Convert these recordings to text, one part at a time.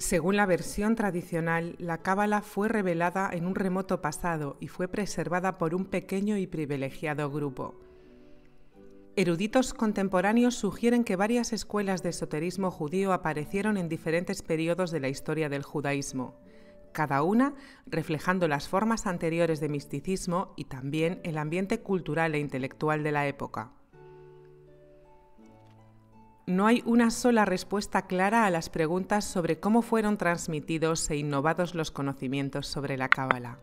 Según la versión tradicional, la Cábala fue revelada en un remoto pasado y fue preservada por un pequeño y privilegiado grupo. Eruditos contemporáneos sugieren que varias escuelas de esoterismo judío aparecieron en diferentes periodos de la historia del judaísmo, cada una reflejando las formas anteriores de misticismo y también el ambiente cultural e intelectual de la época no hay una sola respuesta clara a las preguntas sobre cómo fueron transmitidos e innovados los conocimientos sobre la Cábala.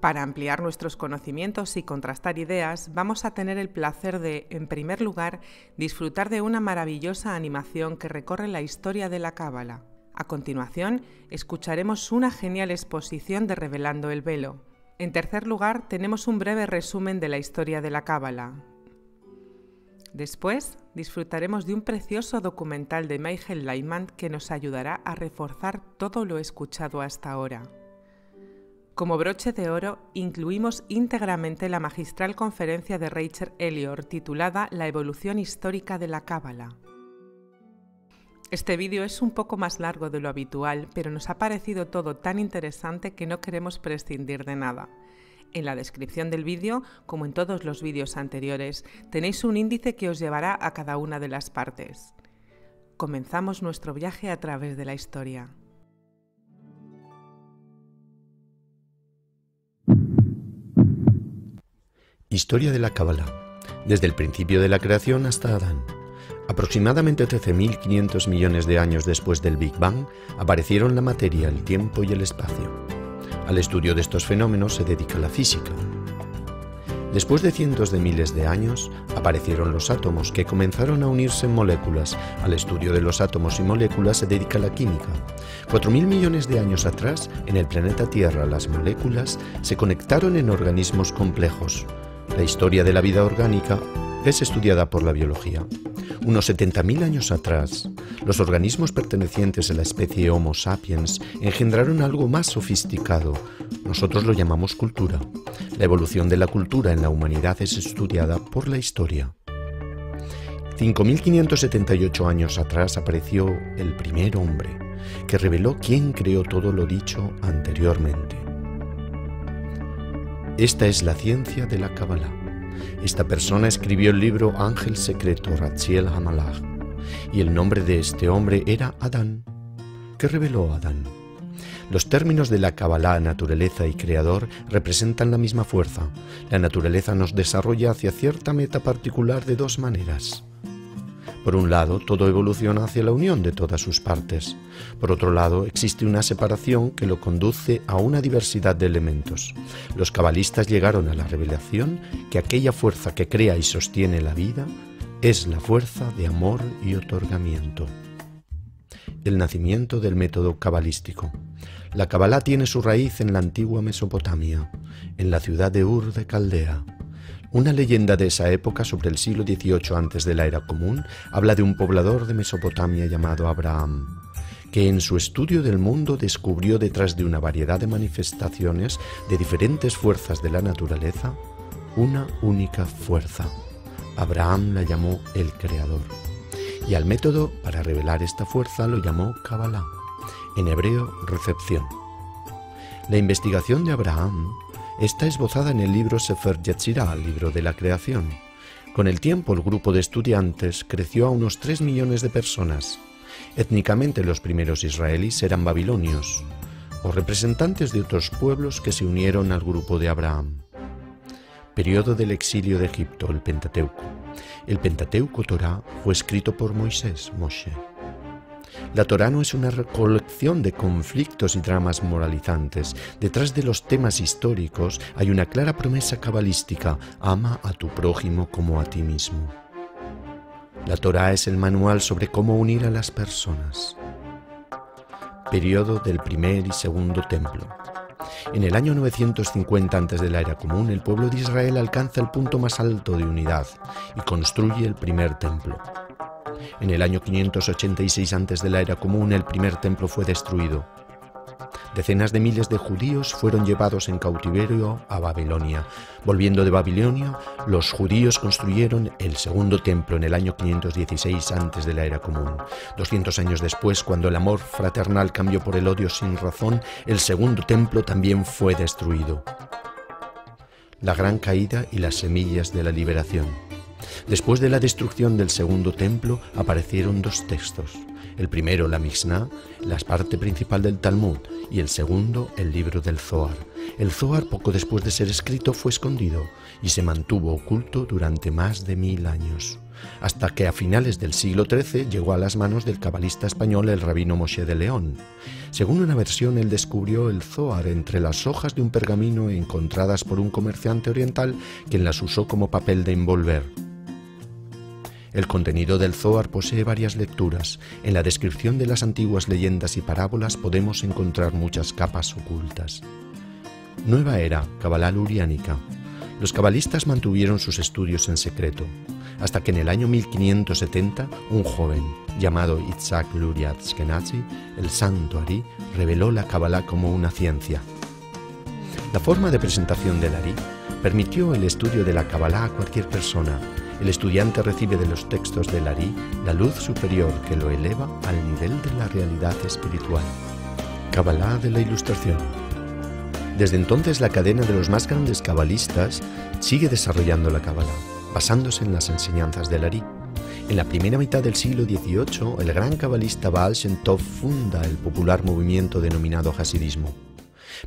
Para ampliar nuestros conocimientos y contrastar ideas, vamos a tener el placer de, en primer lugar, disfrutar de una maravillosa animación que recorre la historia de la Cábala. A continuación, escucharemos una genial exposición de Revelando el Velo. En tercer lugar, tenemos un breve resumen de la historia de la Cábala, Después disfrutaremos de un precioso documental de Michael Lyman que nos ayudará a reforzar todo lo escuchado hasta ahora. Como broche de oro, incluimos íntegramente la magistral conferencia de Rachel Elior titulada La evolución histórica de la Cábala. Este vídeo es un poco más largo de lo habitual, pero nos ha parecido todo tan interesante que no queremos prescindir de nada. En la descripción del vídeo, como en todos los vídeos anteriores, tenéis un índice que os llevará a cada una de las partes. Comenzamos nuestro viaje a través de la historia. Historia de la Cábala, desde el principio de la creación hasta Adán. Aproximadamente 13.500 millones de años después del Big Bang, aparecieron la materia, el tiempo y el espacio. Al estudio de estos fenómenos se dedica la física. Después de cientos de miles de años, aparecieron los átomos que comenzaron a unirse en moléculas. Al estudio de los átomos y moléculas se dedica la química. mil millones de años atrás, en el planeta Tierra, las moléculas se conectaron en organismos complejos. La historia de la vida orgánica es estudiada por la biología. Unos 70.000 años atrás, los organismos pertenecientes a la especie Homo sapiens engendraron algo más sofisticado. Nosotros lo llamamos cultura. La evolución de la cultura en la humanidad es estudiada por la historia. 5.578 años atrás apareció el primer hombre, que reveló quién creó todo lo dicho anteriormente. Esta es la ciencia de la Kabbalah. Esta persona escribió el libro Ángel Secreto, Rachiel Hamalach, y el nombre de este hombre era Adán. ¿Qué reveló Adán? Los términos de la Kabbalah, naturaleza y creador, representan la misma fuerza. La naturaleza nos desarrolla hacia cierta meta particular de dos maneras. Por un lado, todo evoluciona hacia la unión de todas sus partes. Por otro lado, existe una separación que lo conduce a una diversidad de elementos. Los cabalistas llegaron a la revelación que aquella fuerza que crea y sostiene la vida es la fuerza de amor y otorgamiento. El nacimiento del método cabalístico. La cabalá tiene su raíz en la antigua Mesopotamia, en la ciudad de Ur de Caldea. Una leyenda de esa época, sobre el siglo XVIII antes de la era común, habla de un poblador de Mesopotamia llamado Abraham, que en su estudio del mundo descubrió detrás de una variedad de manifestaciones de diferentes fuerzas de la naturaleza una única fuerza. Abraham la llamó el Creador. Y al método para revelar esta fuerza lo llamó Kabbalah, en hebreo recepción. La investigación de Abraham está esbozada en el libro Sefer Yetzirah, libro de la creación. Con el tiempo el grupo de estudiantes creció a unos 3 millones de personas. Étnicamente los primeros israelíes eran babilonios, o representantes de otros pueblos que se unieron al grupo de Abraham. Periodo del exilio de Egipto, el Pentateuco. El Pentateuco Torah fue escrito por Moisés, Moshe. La Torá no es una recolección de conflictos y dramas moralizantes. Detrás de los temas históricos hay una clara promesa cabalística, ama a tu prójimo como a ti mismo. La Torá es el manual sobre cómo unir a las personas. Periodo del primer y segundo templo. En el año 950 antes de la era común, el pueblo de Israel alcanza el punto más alto de unidad y construye el primer templo. En el año 586 antes de la era común el primer templo fue destruido. Decenas de miles de judíos fueron llevados en cautiverio a Babilonia. Volviendo de Babilonia, los judíos construyeron el segundo templo en el año 516 antes de la era común. 200 años después, cuando el amor fraternal cambió por el odio sin razón, el segundo templo también fue destruido. La gran caída y las semillas de la liberación. Después de la destrucción del segundo templo aparecieron dos textos. El primero, la Mishnah, la parte principal del Talmud, y el segundo, el libro del Zohar. El Zohar, poco después de ser escrito, fue escondido y se mantuvo oculto durante más de mil años, hasta que a finales del siglo XIII llegó a las manos del cabalista español el rabino Moshe de León. Según una versión, él descubrió el Zohar entre las hojas de un pergamino encontradas por un comerciante oriental, quien las usó como papel de envolver. El contenido del Zohar posee varias lecturas. En la descripción de las antiguas leyendas y parábolas podemos encontrar muchas capas ocultas. Nueva era, Kabbalah Luriánica. Los cabalistas mantuvieron sus estudios en secreto, hasta que en el año 1570 un joven llamado Itzhak Luria el Santo Ari, reveló la Kabbalah como una ciencia. La forma de presentación del Ari permitió el estudio de la Kabbalah a cualquier persona, el estudiante recibe de los textos de Larí la luz superior que lo eleva al nivel de la realidad espiritual. Kabbalah de la Ilustración. Desde entonces la cadena de los más grandes cabalistas sigue desarrollando la Kabbalah, basándose en las enseñanzas de Larí. En la primera mitad del siglo XVIII, el gran cabalista Baal Shem Tov funda el popular movimiento denominado Hasidismo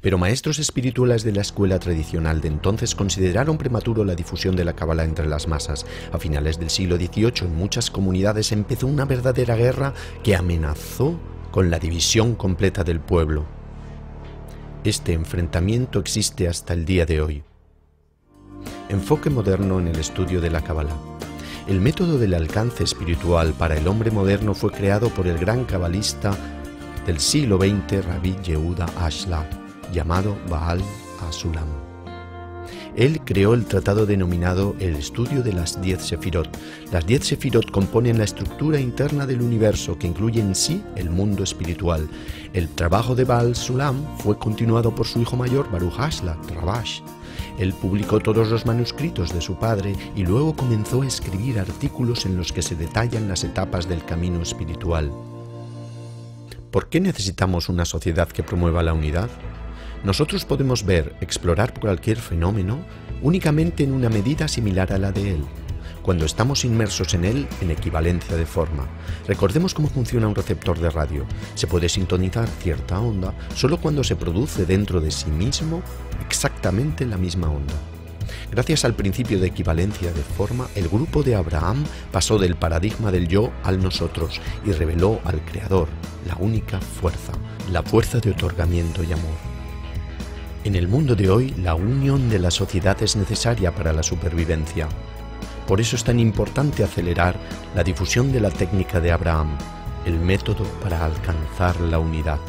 pero maestros espirituales de la escuela tradicional de entonces consideraron prematuro la difusión de la cábala entre las masas. A finales del siglo XVIII en muchas comunidades empezó una verdadera guerra que amenazó con la división completa del pueblo. Este enfrentamiento existe hasta el día de hoy. Enfoque moderno en el estudio de la cábala. El método del alcance espiritual para el hombre moderno fue creado por el gran cabalista del siglo XX Rabbi Yehuda Ashlag llamado Baal As-Sulam. Él creó el tratado denominado El Estudio de las Diez Sefirot. Las Diez Sefirot componen la estructura interna del universo que incluye en sí el mundo espiritual. El trabajo de Baal Sulam fue continuado por su hijo mayor Baruch Hasla, Rabash. Él publicó todos los manuscritos de su padre y luego comenzó a escribir artículos en los que se detallan las etapas del camino espiritual. ¿Por qué necesitamos una sociedad que promueva la unidad? Nosotros podemos ver, explorar cualquier fenómeno únicamente en una medida similar a la de él, cuando estamos inmersos en él en equivalencia de forma. Recordemos cómo funciona un receptor de radio. Se puede sintonizar cierta onda solo cuando se produce dentro de sí mismo exactamente la misma onda. Gracias al principio de equivalencia de forma, el grupo de Abraham pasó del paradigma del yo al nosotros y reveló al Creador la única fuerza, la fuerza de otorgamiento y amor. En el mundo de hoy, la unión de la sociedad es necesaria para la supervivencia. Por eso es tan importante acelerar la difusión de la técnica de Abraham, el método para alcanzar la unidad.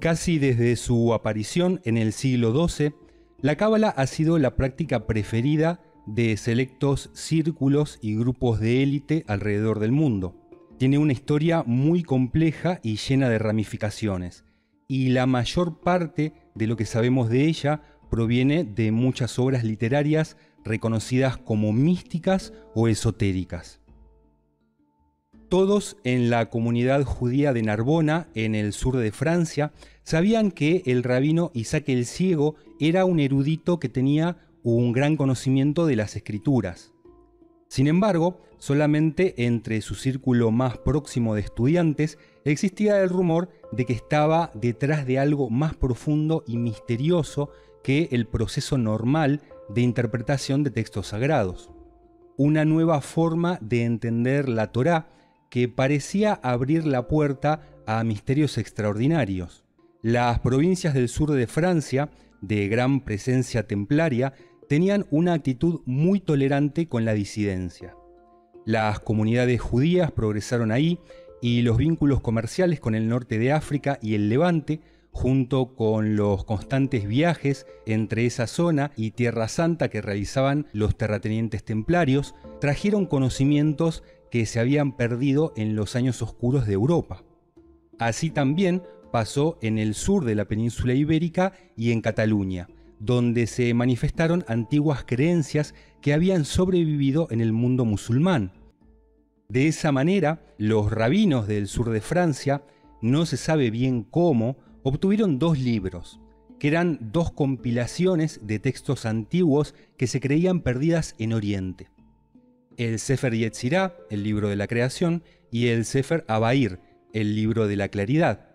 Casi desde su aparición en el siglo XII, la cábala ha sido la práctica preferida de selectos círculos y grupos de élite alrededor del mundo. Tiene una historia muy compleja y llena de ramificaciones y la mayor parte de lo que sabemos de ella proviene de muchas obras literarias reconocidas como místicas o esotéricas. Todos en la comunidad judía de Narbona, en el sur de Francia, sabían que el rabino Isaac el Ciego era un erudito que tenía un gran conocimiento de las escrituras. Sin embargo, solamente entre su círculo más próximo de estudiantes existía el rumor de que estaba detrás de algo más profundo y misterioso que el proceso normal de interpretación de textos sagrados. Una nueva forma de entender la Torá que parecía abrir la puerta a misterios extraordinarios. Las provincias del sur de Francia, de gran presencia templaria, tenían una actitud muy tolerante con la disidencia. Las comunidades judías progresaron ahí y los vínculos comerciales con el norte de África y el Levante, junto con los constantes viajes entre esa zona y Tierra Santa que realizaban los terratenientes templarios, trajeron conocimientos que se habían perdido en los años oscuros de Europa. Así también pasó en el sur de la península ibérica y en Cataluña, donde se manifestaron antiguas creencias que habían sobrevivido en el mundo musulmán, de esa manera, los rabinos del sur de Francia, no se sabe bien cómo, obtuvieron dos libros, que eran dos compilaciones de textos antiguos que se creían perdidas en Oriente. El Sefer Yetzirah, el libro de la creación, y el Sefer Abair, el libro de la claridad,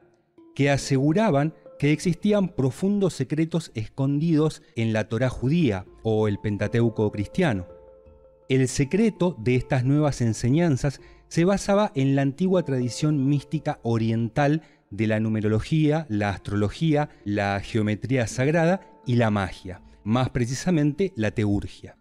que aseguraban que existían profundos secretos escondidos en la Torá judía o el Pentateuco cristiano. El secreto de estas nuevas enseñanzas se basaba en la antigua tradición mística oriental de la numerología, la astrología, la geometría sagrada y la magia, más precisamente la teurgia.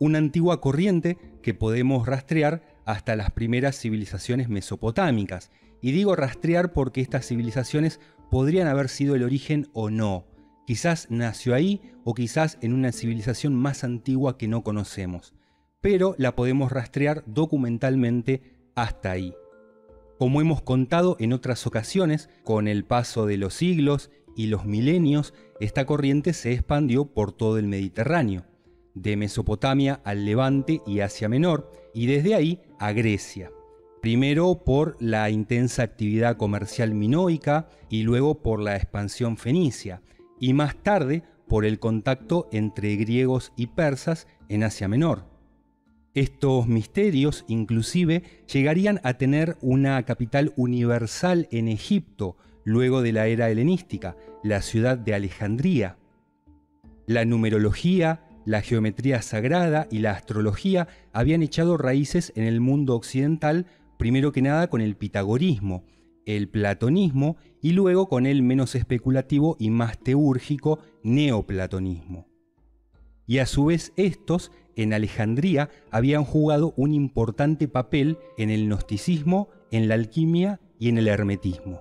Una antigua corriente que podemos rastrear hasta las primeras civilizaciones mesopotámicas, y digo rastrear porque estas civilizaciones podrían haber sido el origen o no, quizás nació ahí o quizás en una civilización más antigua que no conocemos pero la podemos rastrear documentalmente hasta ahí. Como hemos contado en otras ocasiones, con el paso de los siglos y los milenios, esta corriente se expandió por todo el Mediterráneo, de Mesopotamia al Levante y Asia Menor, y desde ahí a Grecia. Primero por la intensa actividad comercial minoica y luego por la expansión fenicia, y más tarde por el contacto entre griegos y persas en Asia Menor. Estos misterios inclusive llegarían a tener una capital universal en Egipto luego de la era helenística, la ciudad de Alejandría. La numerología, la geometría sagrada y la astrología habían echado raíces en el mundo occidental, primero que nada con el pitagorismo, el platonismo y luego con el menos especulativo y más teúrgico neoplatonismo. Y a su vez estos en Alejandría habían jugado un importante papel en el gnosticismo, en la alquimia y en el hermetismo.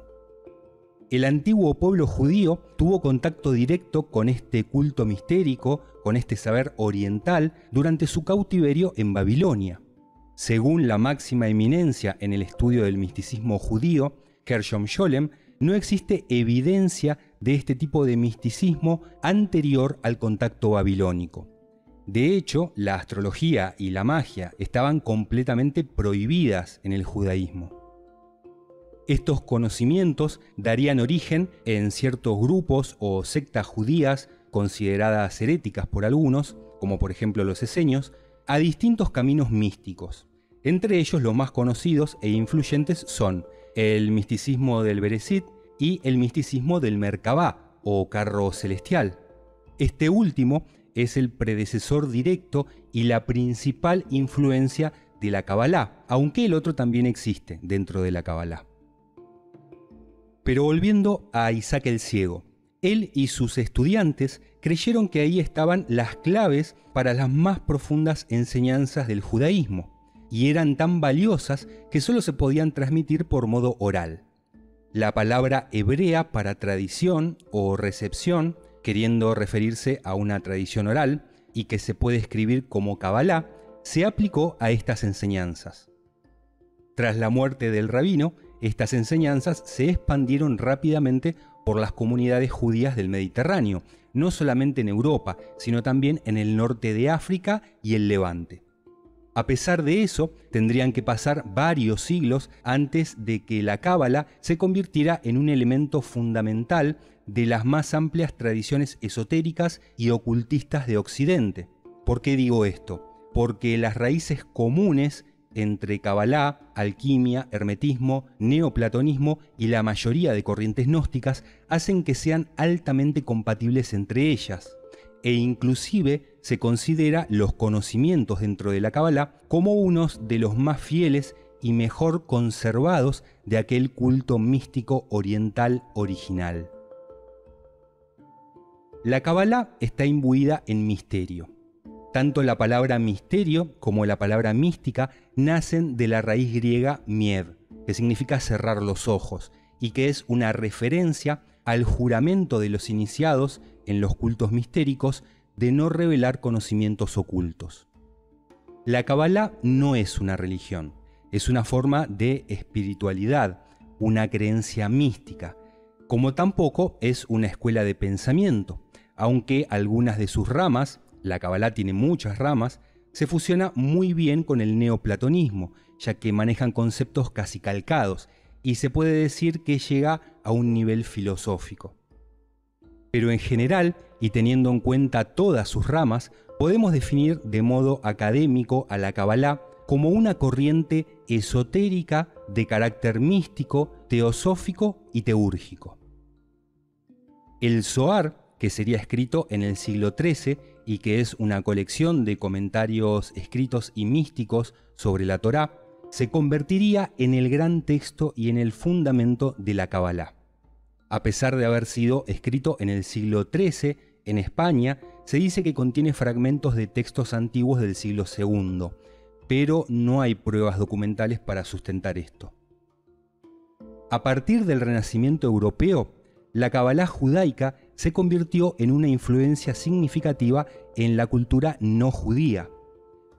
El antiguo pueblo judío tuvo contacto directo con este culto mistérico, con este saber oriental, durante su cautiverio en Babilonia. Según la máxima eminencia en el estudio del misticismo judío, Gershom Scholem, no existe evidencia de este tipo de misticismo anterior al contacto babilónico. De hecho, la astrología y la magia estaban completamente prohibidas en el judaísmo. Estos conocimientos darían origen en ciertos grupos o sectas judías consideradas heréticas por algunos, como por ejemplo los eseños, a distintos caminos místicos. Entre ellos los más conocidos e influyentes son el misticismo del Berezit y el misticismo del Merkabah o carro celestial. Este último es el predecesor directo y la principal influencia de la Kabbalah, aunque el otro también existe dentro de la Kabbalah. Pero volviendo a Isaac el Ciego, él y sus estudiantes creyeron que ahí estaban las claves para las más profundas enseñanzas del judaísmo, y eran tan valiosas que solo se podían transmitir por modo oral. La palabra hebrea para tradición o recepción queriendo referirse a una tradición oral y que se puede escribir como Kabbalah, se aplicó a estas enseñanzas. Tras la muerte del rabino, estas enseñanzas se expandieron rápidamente por las comunidades judías del Mediterráneo, no solamente en Europa, sino también en el norte de África y el Levante. A pesar de eso, tendrían que pasar varios siglos antes de que la cábala se convirtiera en un elemento fundamental de las más amplias tradiciones esotéricas y ocultistas de Occidente. ¿Por qué digo esto? Porque las raíces comunes entre Kabbalah, alquimia, hermetismo, neoplatonismo y la mayoría de corrientes gnósticas hacen que sean altamente compatibles entre ellas, e inclusive se considera los conocimientos dentro de la Kabbalah como unos de los más fieles y mejor conservados de aquel culto místico oriental original. La Kabbalah está imbuida en misterio. Tanto la palabra misterio como la palabra mística nacen de la raíz griega miev, que significa cerrar los ojos, y que es una referencia al juramento de los iniciados en los cultos mistéricos de no revelar conocimientos ocultos. La Kabbalah no es una religión, es una forma de espiritualidad, una creencia mística, como tampoco es una escuela de pensamiento, aunque algunas de sus ramas, la Kabbalah tiene muchas ramas, se fusiona muy bien con el neoplatonismo, ya que manejan conceptos casi calcados, y se puede decir que llega a un nivel filosófico. Pero en general, y teniendo en cuenta todas sus ramas, podemos definir de modo académico a la Kabbalah como una corriente esotérica de carácter místico, teosófico y teúrgico. El Zohar que sería escrito en el siglo XIII y que es una colección de comentarios escritos y místicos sobre la Torá, se convertiría en el gran texto y en el fundamento de la Kabbalah. A pesar de haber sido escrito en el siglo XIII en España, se dice que contiene fragmentos de textos antiguos del siglo II, pero no hay pruebas documentales para sustentar esto. A partir del Renacimiento europeo, la Kabbalah judaica se convirtió en una influencia significativa en la cultura no judía.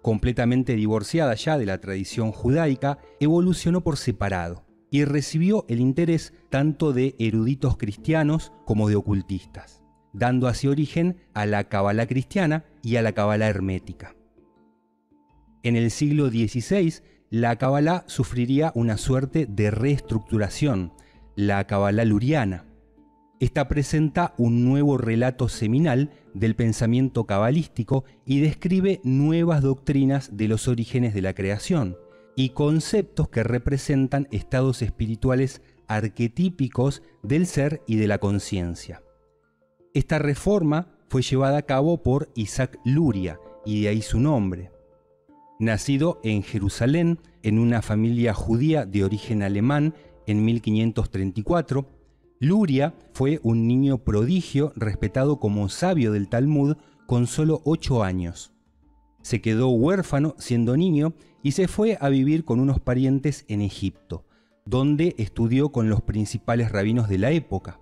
Completamente divorciada ya de la tradición judaica, evolucionó por separado y recibió el interés tanto de eruditos cristianos como de ocultistas, dando así origen a la Cabala cristiana y a la Cabala hermética. En el siglo XVI, la Kabbalah sufriría una suerte de reestructuración, la Kabbalah luriana, esta presenta un nuevo relato seminal del pensamiento cabalístico y describe nuevas doctrinas de los orígenes de la creación y conceptos que representan estados espirituales arquetípicos del ser y de la conciencia. Esta reforma fue llevada a cabo por Isaac Luria, y de ahí su nombre. Nacido en Jerusalén, en una familia judía de origen alemán, en 1534, Luria fue un niño prodigio respetado como sabio del Talmud con solo 8 años. Se quedó huérfano siendo niño y se fue a vivir con unos parientes en Egipto, donde estudió con los principales rabinos de la época.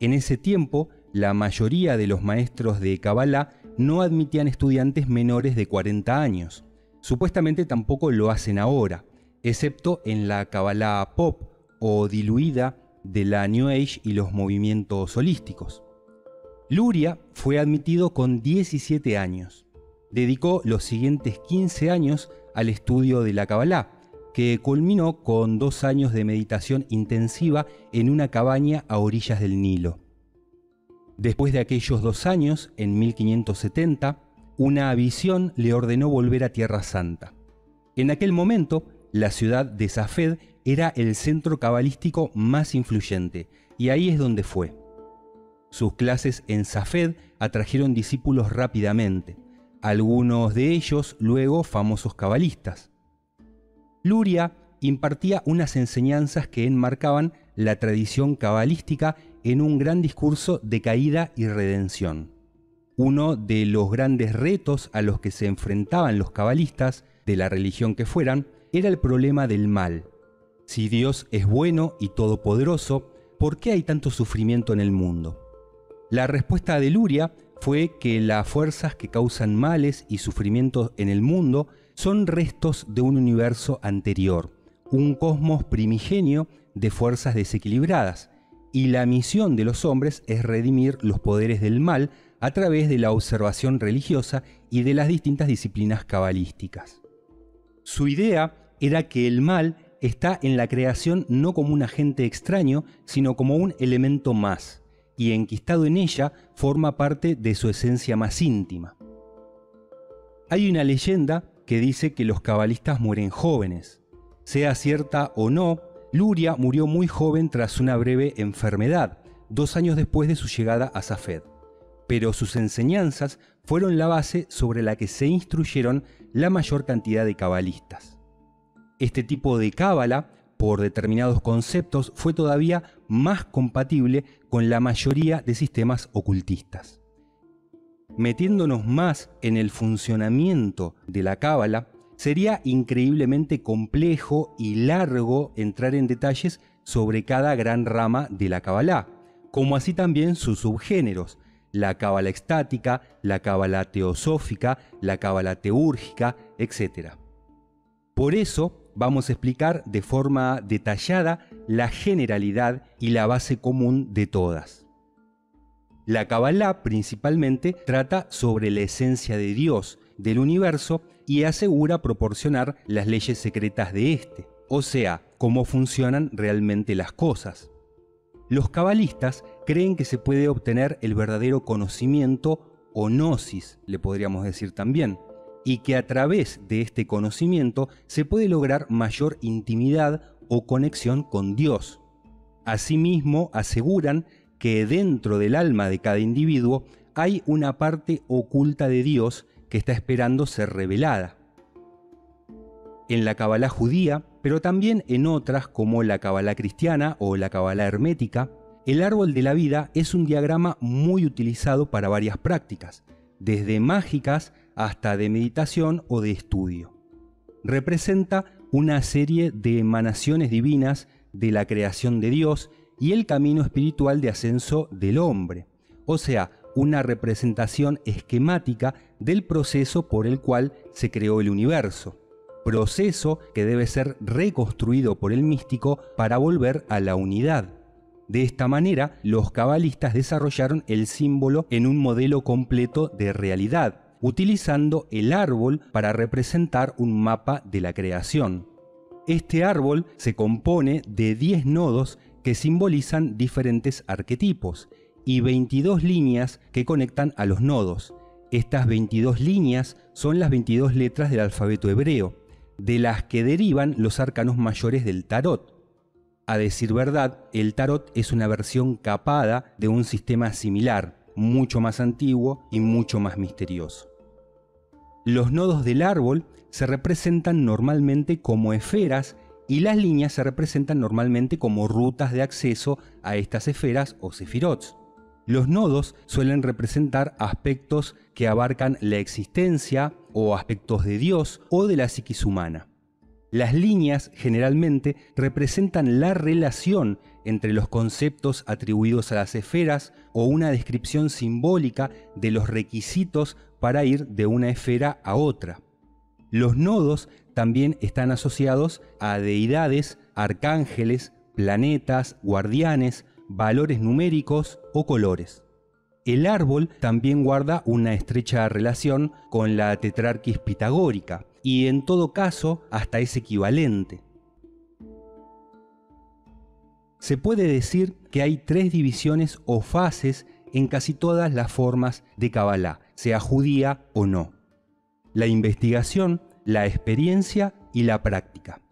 En ese tiempo, la mayoría de los maestros de Kabbalah no admitían estudiantes menores de 40 años. Supuestamente tampoco lo hacen ahora, excepto en la Kabbalah pop o diluida de la New Age y los movimientos holísticos. Luria fue admitido con 17 años. Dedicó los siguientes 15 años al estudio de la Kabbalah, que culminó con dos años de meditación intensiva en una cabaña a orillas del Nilo. Después de aquellos dos años, en 1570, una visión le ordenó volver a Tierra Santa. En aquel momento, la ciudad de Safed era el centro cabalístico más influyente, y ahí es donde fue. Sus clases en Safed atrajeron discípulos rápidamente, algunos de ellos luego famosos cabalistas. Luria impartía unas enseñanzas que enmarcaban la tradición cabalística en un gran discurso de caída y redención. Uno de los grandes retos a los que se enfrentaban los cabalistas, de la religión que fueran, era el problema del mal, si Dios es bueno y todopoderoso, ¿por qué hay tanto sufrimiento en el mundo? La respuesta de Luria fue que las fuerzas que causan males y sufrimientos en el mundo son restos de un universo anterior, un cosmos primigenio de fuerzas desequilibradas, y la misión de los hombres es redimir los poderes del mal a través de la observación religiosa y de las distintas disciplinas cabalísticas. Su idea era que el mal está en la creación no como un agente extraño, sino como un elemento más, y enquistado en ella forma parte de su esencia más íntima. Hay una leyenda que dice que los cabalistas mueren jóvenes. Sea cierta o no, Luria murió muy joven tras una breve enfermedad, dos años después de su llegada a Safed. Pero sus enseñanzas fueron la base sobre la que se instruyeron la mayor cantidad de cabalistas este tipo de cábala por determinados conceptos fue todavía más compatible con la mayoría de sistemas ocultistas. Metiéndonos más en el funcionamiento de la cábala, sería increíblemente complejo y largo entrar en detalles sobre cada gran rama de la cábala, como así también sus subgéneros, la cábala estática, la cábala teosófica, la cábala teúrgica, etc. Por eso, vamos a explicar de forma detallada la generalidad y la base común de todas. La Kabbalah principalmente trata sobre la esencia de Dios, del universo, y asegura proporcionar las leyes secretas de éste, o sea, cómo funcionan realmente las cosas. Los cabalistas creen que se puede obtener el verdadero conocimiento o gnosis, le podríamos decir también, y que a través de este conocimiento se puede lograr mayor intimidad o conexión con Dios. Asimismo, aseguran que dentro del alma de cada individuo hay una parte oculta de Dios que está esperando ser revelada. En la Kabbalah judía, pero también en otras como la Kabbalah cristiana o la Kabbalah hermética, el árbol de la vida es un diagrama muy utilizado para varias prácticas, desde mágicas hasta de meditación o de estudio. Representa una serie de emanaciones divinas de la creación de Dios y el camino espiritual de ascenso del hombre, o sea, una representación esquemática del proceso por el cual se creó el universo, proceso que debe ser reconstruido por el místico para volver a la unidad. De esta manera, los cabalistas desarrollaron el símbolo en un modelo completo de realidad, utilizando el árbol para representar un mapa de la creación. Este árbol se compone de 10 nodos que simbolizan diferentes arquetipos y 22 líneas que conectan a los nodos. Estas 22 líneas son las 22 letras del alfabeto hebreo, de las que derivan los arcanos mayores del tarot. A decir verdad, el tarot es una versión capada de un sistema similar, mucho más antiguo y mucho más misterioso. Los nodos del árbol se representan normalmente como esferas y las líneas se representan normalmente como rutas de acceso a estas esferas o sefirots. Los nodos suelen representar aspectos que abarcan la existencia o aspectos de Dios o de la psiquis humana. Las líneas generalmente representan la relación entre los conceptos atribuidos a las esferas o una descripción simbólica de los requisitos para ir de una esfera a otra. Los nodos también están asociados a deidades, arcángeles, planetas, guardianes, valores numéricos o colores. El árbol también guarda una estrecha relación con la tetrarquis pitagórica, y en todo caso hasta es equivalente. Se puede decir que hay tres divisiones o fases en casi todas las formas de Kabbalah, sea judía o no. La investigación, la experiencia y la práctica.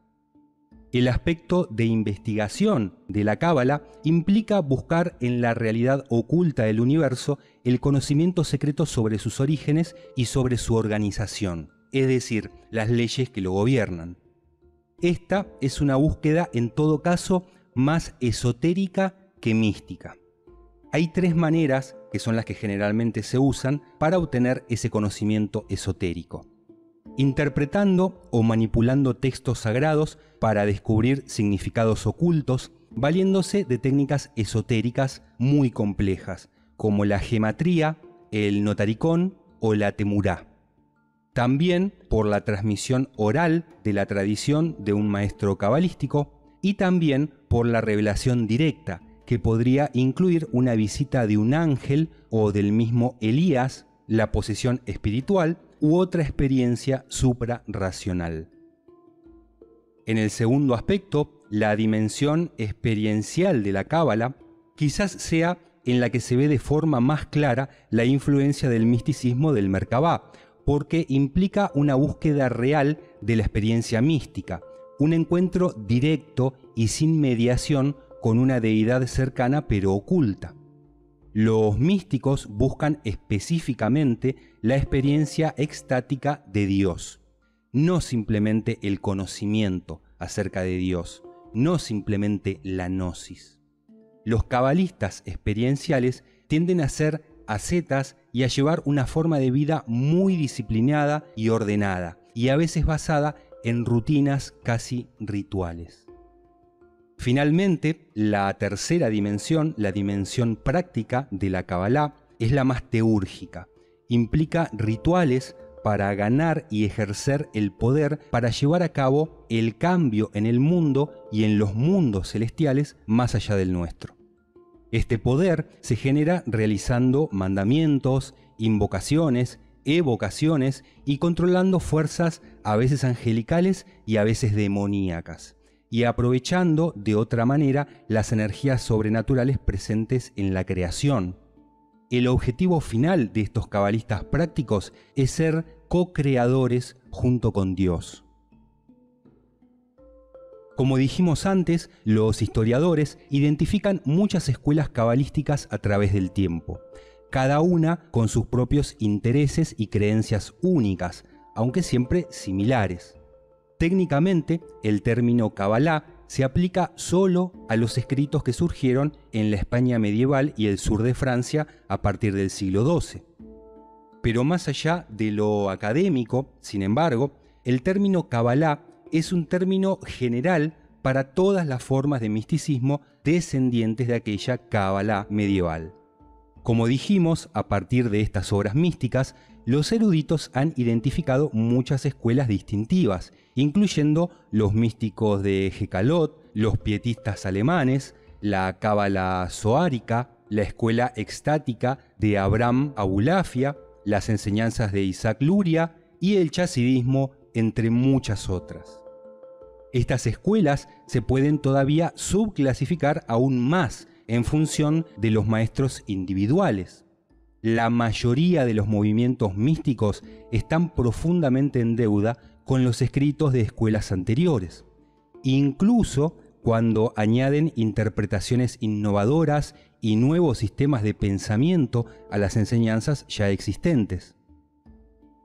El aspecto de investigación de la Kabbalah implica buscar en la realidad oculta del universo el conocimiento secreto sobre sus orígenes y sobre su organización, es decir, las leyes que lo gobiernan. Esta es una búsqueda en todo caso más esotérica que mística. Hay tres maneras, que son las que generalmente se usan, para obtener ese conocimiento esotérico. Interpretando o manipulando textos sagrados para descubrir significados ocultos, valiéndose de técnicas esotéricas muy complejas, como la gematría, el notaricón o la temurá. También por la transmisión oral de la tradición de un maestro cabalístico, y también por la revelación directa, que podría incluir una visita de un ángel o del mismo Elías, la posesión espiritual u otra experiencia suprarracional. En el segundo aspecto, la dimensión experiencial de la cábala quizás sea en la que se ve de forma más clara la influencia del misticismo del Merkabah, porque implica una búsqueda real de la experiencia mística, un encuentro directo y sin mediación con una deidad cercana pero oculta. Los místicos buscan específicamente la experiencia extática de Dios, no simplemente el conocimiento acerca de Dios, no simplemente la gnosis. Los cabalistas experienciales tienden a ser ascetas y a llevar una forma de vida muy disciplinada y ordenada, y a veces basada en rutinas casi rituales. Finalmente, la tercera dimensión, la dimensión práctica de la Kabbalah, es la más teúrgica. Implica rituales para ganar y ejercer el poder para llevar a cabo el cambio en el mundo y en los mundos celestiales más allá del nuestro. Este poder se genera realizando mandamientos, invocaciones evocaciones y controlando fuerzas a veces angelicales y a veces demoníacas, y aprovechando de otra manera las energías sobrenaturales presentes en la creación. El objetivo final de estos cabalistas prácticos es ser co-creadores junto con Dios. Como dijimos antes, los historiadores identifican muchas escuelas cabalísticas a través del tiempo cada una con sus propios intereses y creencias únicas, aunque siempre similares. Técnicamente, el término Kabbalah se aplica solo a los escritos que surgieron en la España medieval y el sur de Francia a partir del siglo XII. Pero más allá de lo académico, sin embargo, el término Kabbalah es un término general para todas las formas de misticismo descendientes de aquella Kabbalah medieval. Como dijimos, a partir de estas obras místicas, los eruditos han identificado muchas escuelas distintivas, incluyendo los místicos de Hecalot, los pietistas alemanes, la cábala zoárica, la escuela extática de Abraham Abulafia, las enseñanzas de Isaac Luria y el chasidismo, entre muchas otras. Estas escuelas se pueden todavía subclasificar aún más en función de los maestros individuales. La mayoría de los movimientos místicos están profundamente en deuda con los escritos de escuelas anteriores, incluso cuando añaden interpretaciones innovadoras y nuevos sistemas de pensamiento a las enseñanzas ya existentes.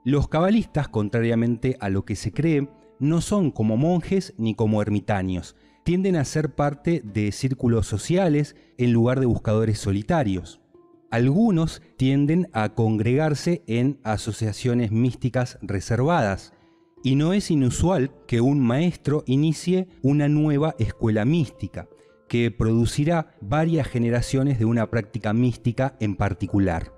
Los cabalistas, contrariamente a lo que se cree, no son como monjes ni como ermitaños, tienden a ser parte de círculos sociales en lugar de buscadores solitarios. Algunos tienden a congregarse en asociaciones místicas reservadas, y no es inusual que un maestro inicie una nueva escuela mística, que producirá varias generaciones de una práctica mística en particular.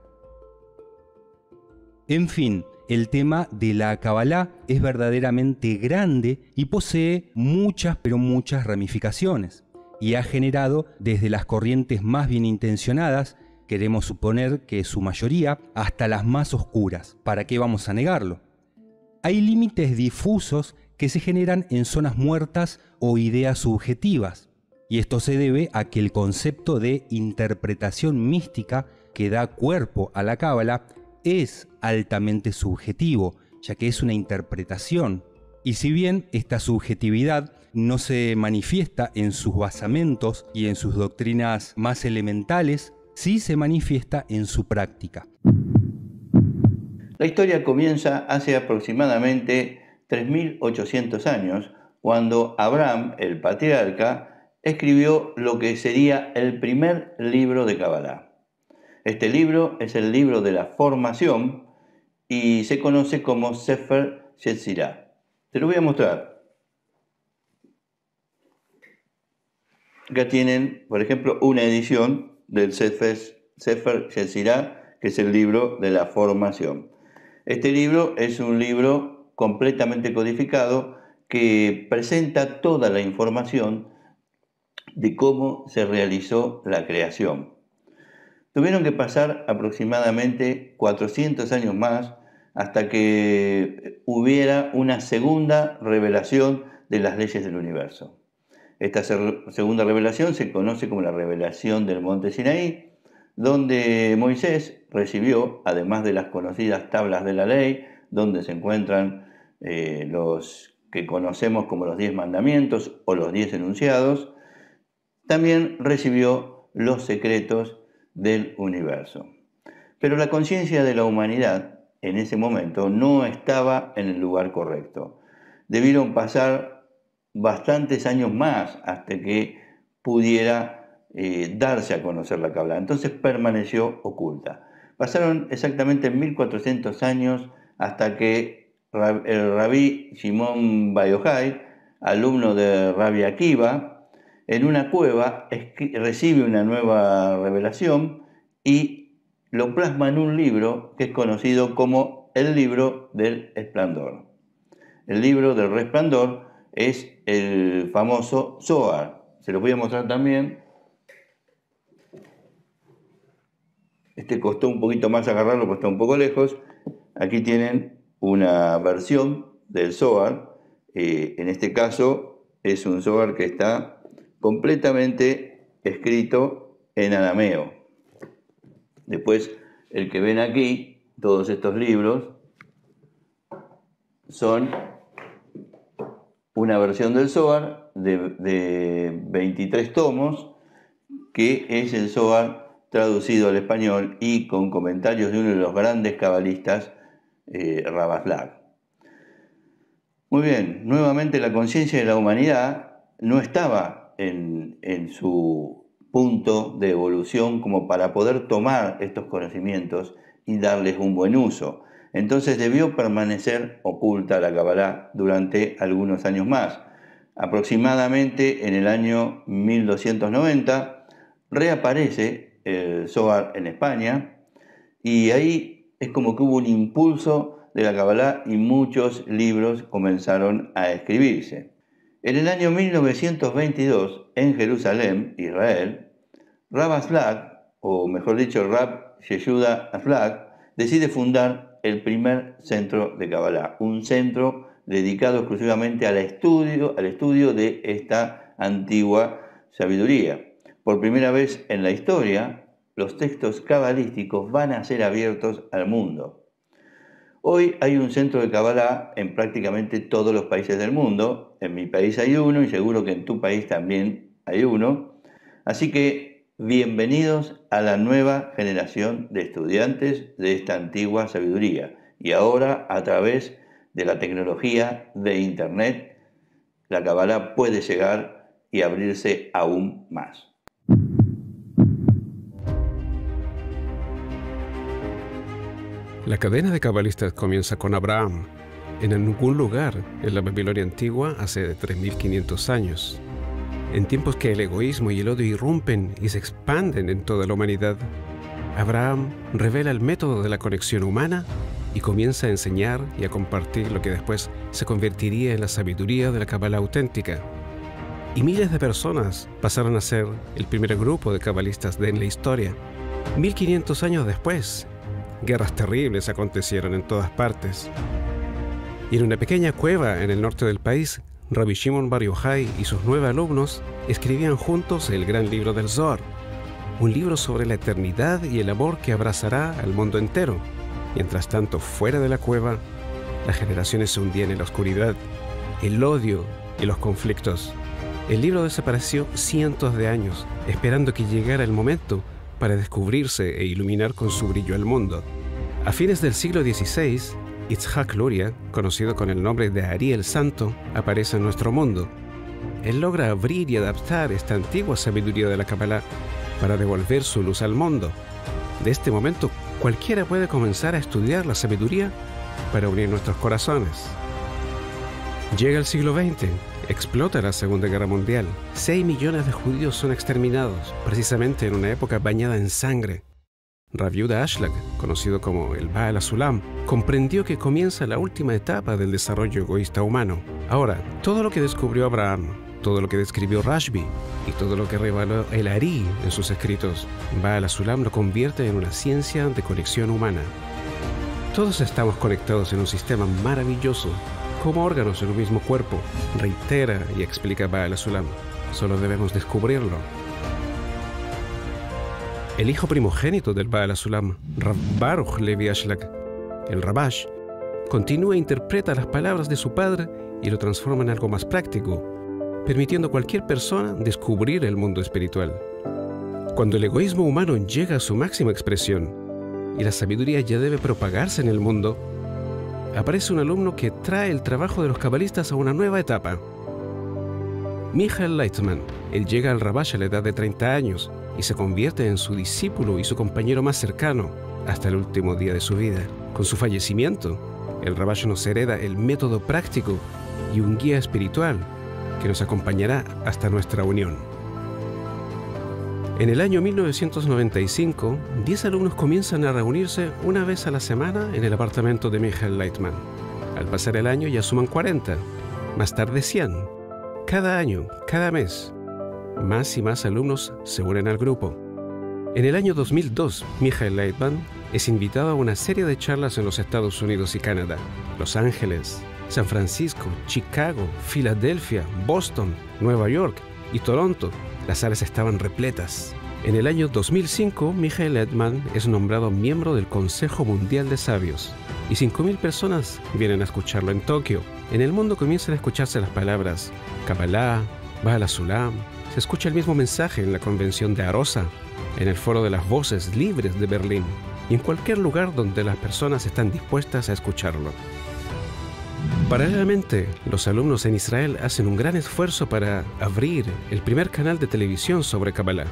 En fin, el tema de la Kabbalah es verdaderamente grande y posee muchas, pero muchas ramificaciones, y ha generado desde las corrientes más bien intencionadas, queremos suponer que su mayoría, hasta las más oscuras. ¿Para qué vamos a negarlo? Hay límites difusos que se generan en zonas muertas o ideas subjetivas, y esto se debe a que el concepto de interpretación mística que da cuerpo a la cábala es altamente subjetivo, ya que es una interpretación. Y si bien esta subjetividad no se manifiesta en sus basamentos y en sus doctrinas más elementales, sí se manifiesta en su práctica. La historia comienza hace aproximadamente 3.800 años, cuando Abraham, el patriarca, escribió lo que sería el primer libro de Kabbalah. Este libro es el libro de la formación y se conoce como Sefer Yetzirah. Te lo voy a mostrar. Acá tienen, por ejemplo, una edición del Sefer, Sefer que es el libro de la formación. Este libro es un libro completamente codificado que presenta toda la información de cómo se realizó la creación. Tuvieron que pasar aproximadamente 400 años más hasta que hubiera una segunda revelación de las leyes del universo. Esta segunda revelación se conoce como la revelación del monte Sinaí, donde Moisés recibió, además de las conocidas tablas de la ley, donde se encuentran eh, los que conocemos como los diez mandamientos o los diez enunciados, también recibió los secretos del universo. Pero la conciencia de la humanidad en ese momento no estaba en el lugar correcto. Debieron pasar bastantes años más hasta que pudiera eh, darse a conocer la Kabbalah. Entonces permaneció oculta. Pasaron exactamente 1400 años hasta que el rabí Simón Bayojai, alumno de Rabbi Akiva, en una cueva, recibe una nueva revelación y lo plasma en un libro que es conocido como el libro del esplendor. El libro del resplandor es el famoso Zohar. Se lo voy a mostrar también. Este costó un poquito más agarrarlo, porque está un poco lejos. Aquí tienen una versión del Zohar. Eh, en este caso es un Zohar que está completamente escrito en arameo. Después, el que ven aquí, todos estos libros, son una versión del Zohar de, 23 tomos, que es el Zohar traducido al español y con comentarios de uno de los grandes cabalistas, eh, Muy bien, nuevamente la conciencia de la humanidad no estaba en, su punto de evolución como para poder tomar estos conocimientos y darles un buen uso. Entonces debió permanecer oculta la Kabbalah durante algunos años más. Aproximadamente en el año 1290 reaparece el Zohar en España y ahí es como que hubo un impulso de la Kabbalah y muchos libros comenzaron a escribirse. En el año 1922, en Jerusalén, Israel, Rab Aslak, o mejor dicho, Rab Yehuda Aslak, decide fundar el primer centro de Kabbalah, un centro dedicado exclusivamente al estudio, al estudio de esta antigua sabiduría. Por primera vez en la historia, los textos cabalísticos van a ser abiertos al mundo. Hoy hay un centro de Kabbalah en prácticamente todos los países del mundo en mi país hay uno y seguro que en tu país también hay uno. Así que bienvenidos a la nueva generación de estudiantes de esta antigua sabiduría y ahora a través de la tecnología de Internet, la cabala puede llegar y abrirse aún más. La cadena de cabalistas comienza con Abraham, en algún lugar en la Babilonia antigua hace 3.500 años, en tiempos que el egoísmo y el odio irrumpen y se expanden en toda la humanidad. Abraham revela el método de la conexión humana y comienza a enseñar y a compartir lo que después se convertiría en la sabiduría de la Cabala auténtica. Y miles de personas pasaron a ser el primer grupo de cabalistas de en la historia. 1500 años después, guerras terribles acontecieron en todas partes. Y en una pequeña cueva en el norte del país, Rabbi Shimon Bar Yochai y sus nueve alumnos escribían juntos el gran libro del Zohar, un libro sobre la eternidad y el amor que abrazará al mundo entero. Mientras tanto, fuera de la cueva, las generaciones se hundían en la oscuridad, el odio y los conflictos. El libro desapareció cientos de años, esperando que llegara el momento para descubrirse e iluminar con su brillo al mundo. A fines del siglo XVI, Itzhak Luria, conocido con el nombre de Ariel Santo, aparece en nuestro mundo. Él logra abrir y adaptar esta antigua sabiduría de la Kabbalah para devolver su luz al mundo. De este momento, cualquiera puede comenzar a estudiar la sabiduría para unir nuestros corazones. Llega el siglo XX, explota la Segunda Guerra Mundial. Seis millones de judíos son exterminados, precisamente en una época bañada en sangre. Rabiud Ashlag, conocido como el Baal Azulam, comprendió que comienza la última etapa del desarrollo egoísta humano. Ahora, todo lo que descubrió Abraham, todo lo que describió Rashbi y todo lo que reveló el Ari en sus escritos, Baal Azulam lo convierte en una ciencia de conexión humana. Todos estamos conectados en un sistema maravilloso, como órganos en un mismo cuerpo, reitera y explica Baal Azulam. Solo debemos descubrirlo. El hijo primogénito del Baal Azulam, Rav Baruch Levi Ashlak, el Rabash, continúa e interpreta las palabras de su padre y lo transforma en algo más práctico, permitiendo a cualquier persona descubrir el mundo espiritual. Cuando el egoísmo humano llega a su máxima expresión y la sabiduría ya debe propagarse en el mundo, aparece un alumno que trae el trabajo de los cabalistas a una nueva etapa. Michael Leitzman, él llega al Rabash a la edad de 30 años y se convierte en su discípulo y su compañero más cercano hasta el último día de su vida. Con su fallecimiento, el raballo nos hereda el método práctico y un guía espiritual que nos acompañará hasta nuestra unión. En el año 1995, 10 alumnos comienzan a reunirse una vez a la semana en el apartamento de Michael Leitman. Al pasar el año ya suman 40, más tarde 100. Cada año, cada mes, más y más alumnos se unen al grupo. En el año 2002, Michael Leitman es invitado a una serie de charlas en los Estados Unidos y Canadá, Los Ángeles, San Francisco, Chicago, Filadelfia, Boston, Nueva York y Toronto. Las salas estaban repletas. En el año 2005, Michael Edman es nombrado miembro del Consejo Mundial de Sabios y 5.000 personas vienen a escucharlo en Tokio. En el mundo comienzan a escucharse las palabras Kabbalah, Bala se escucha el mismo mensaje en la Convención de Arosa, en el Foro de las Voces Libres de Berlín y en cualquier lugar donde las personas están dispuestas a escucharlo. Paralelamente, los alumnos en Israel hacen un gran esfuerzo para abrir el primer canal de televisión sobre Kabbalah.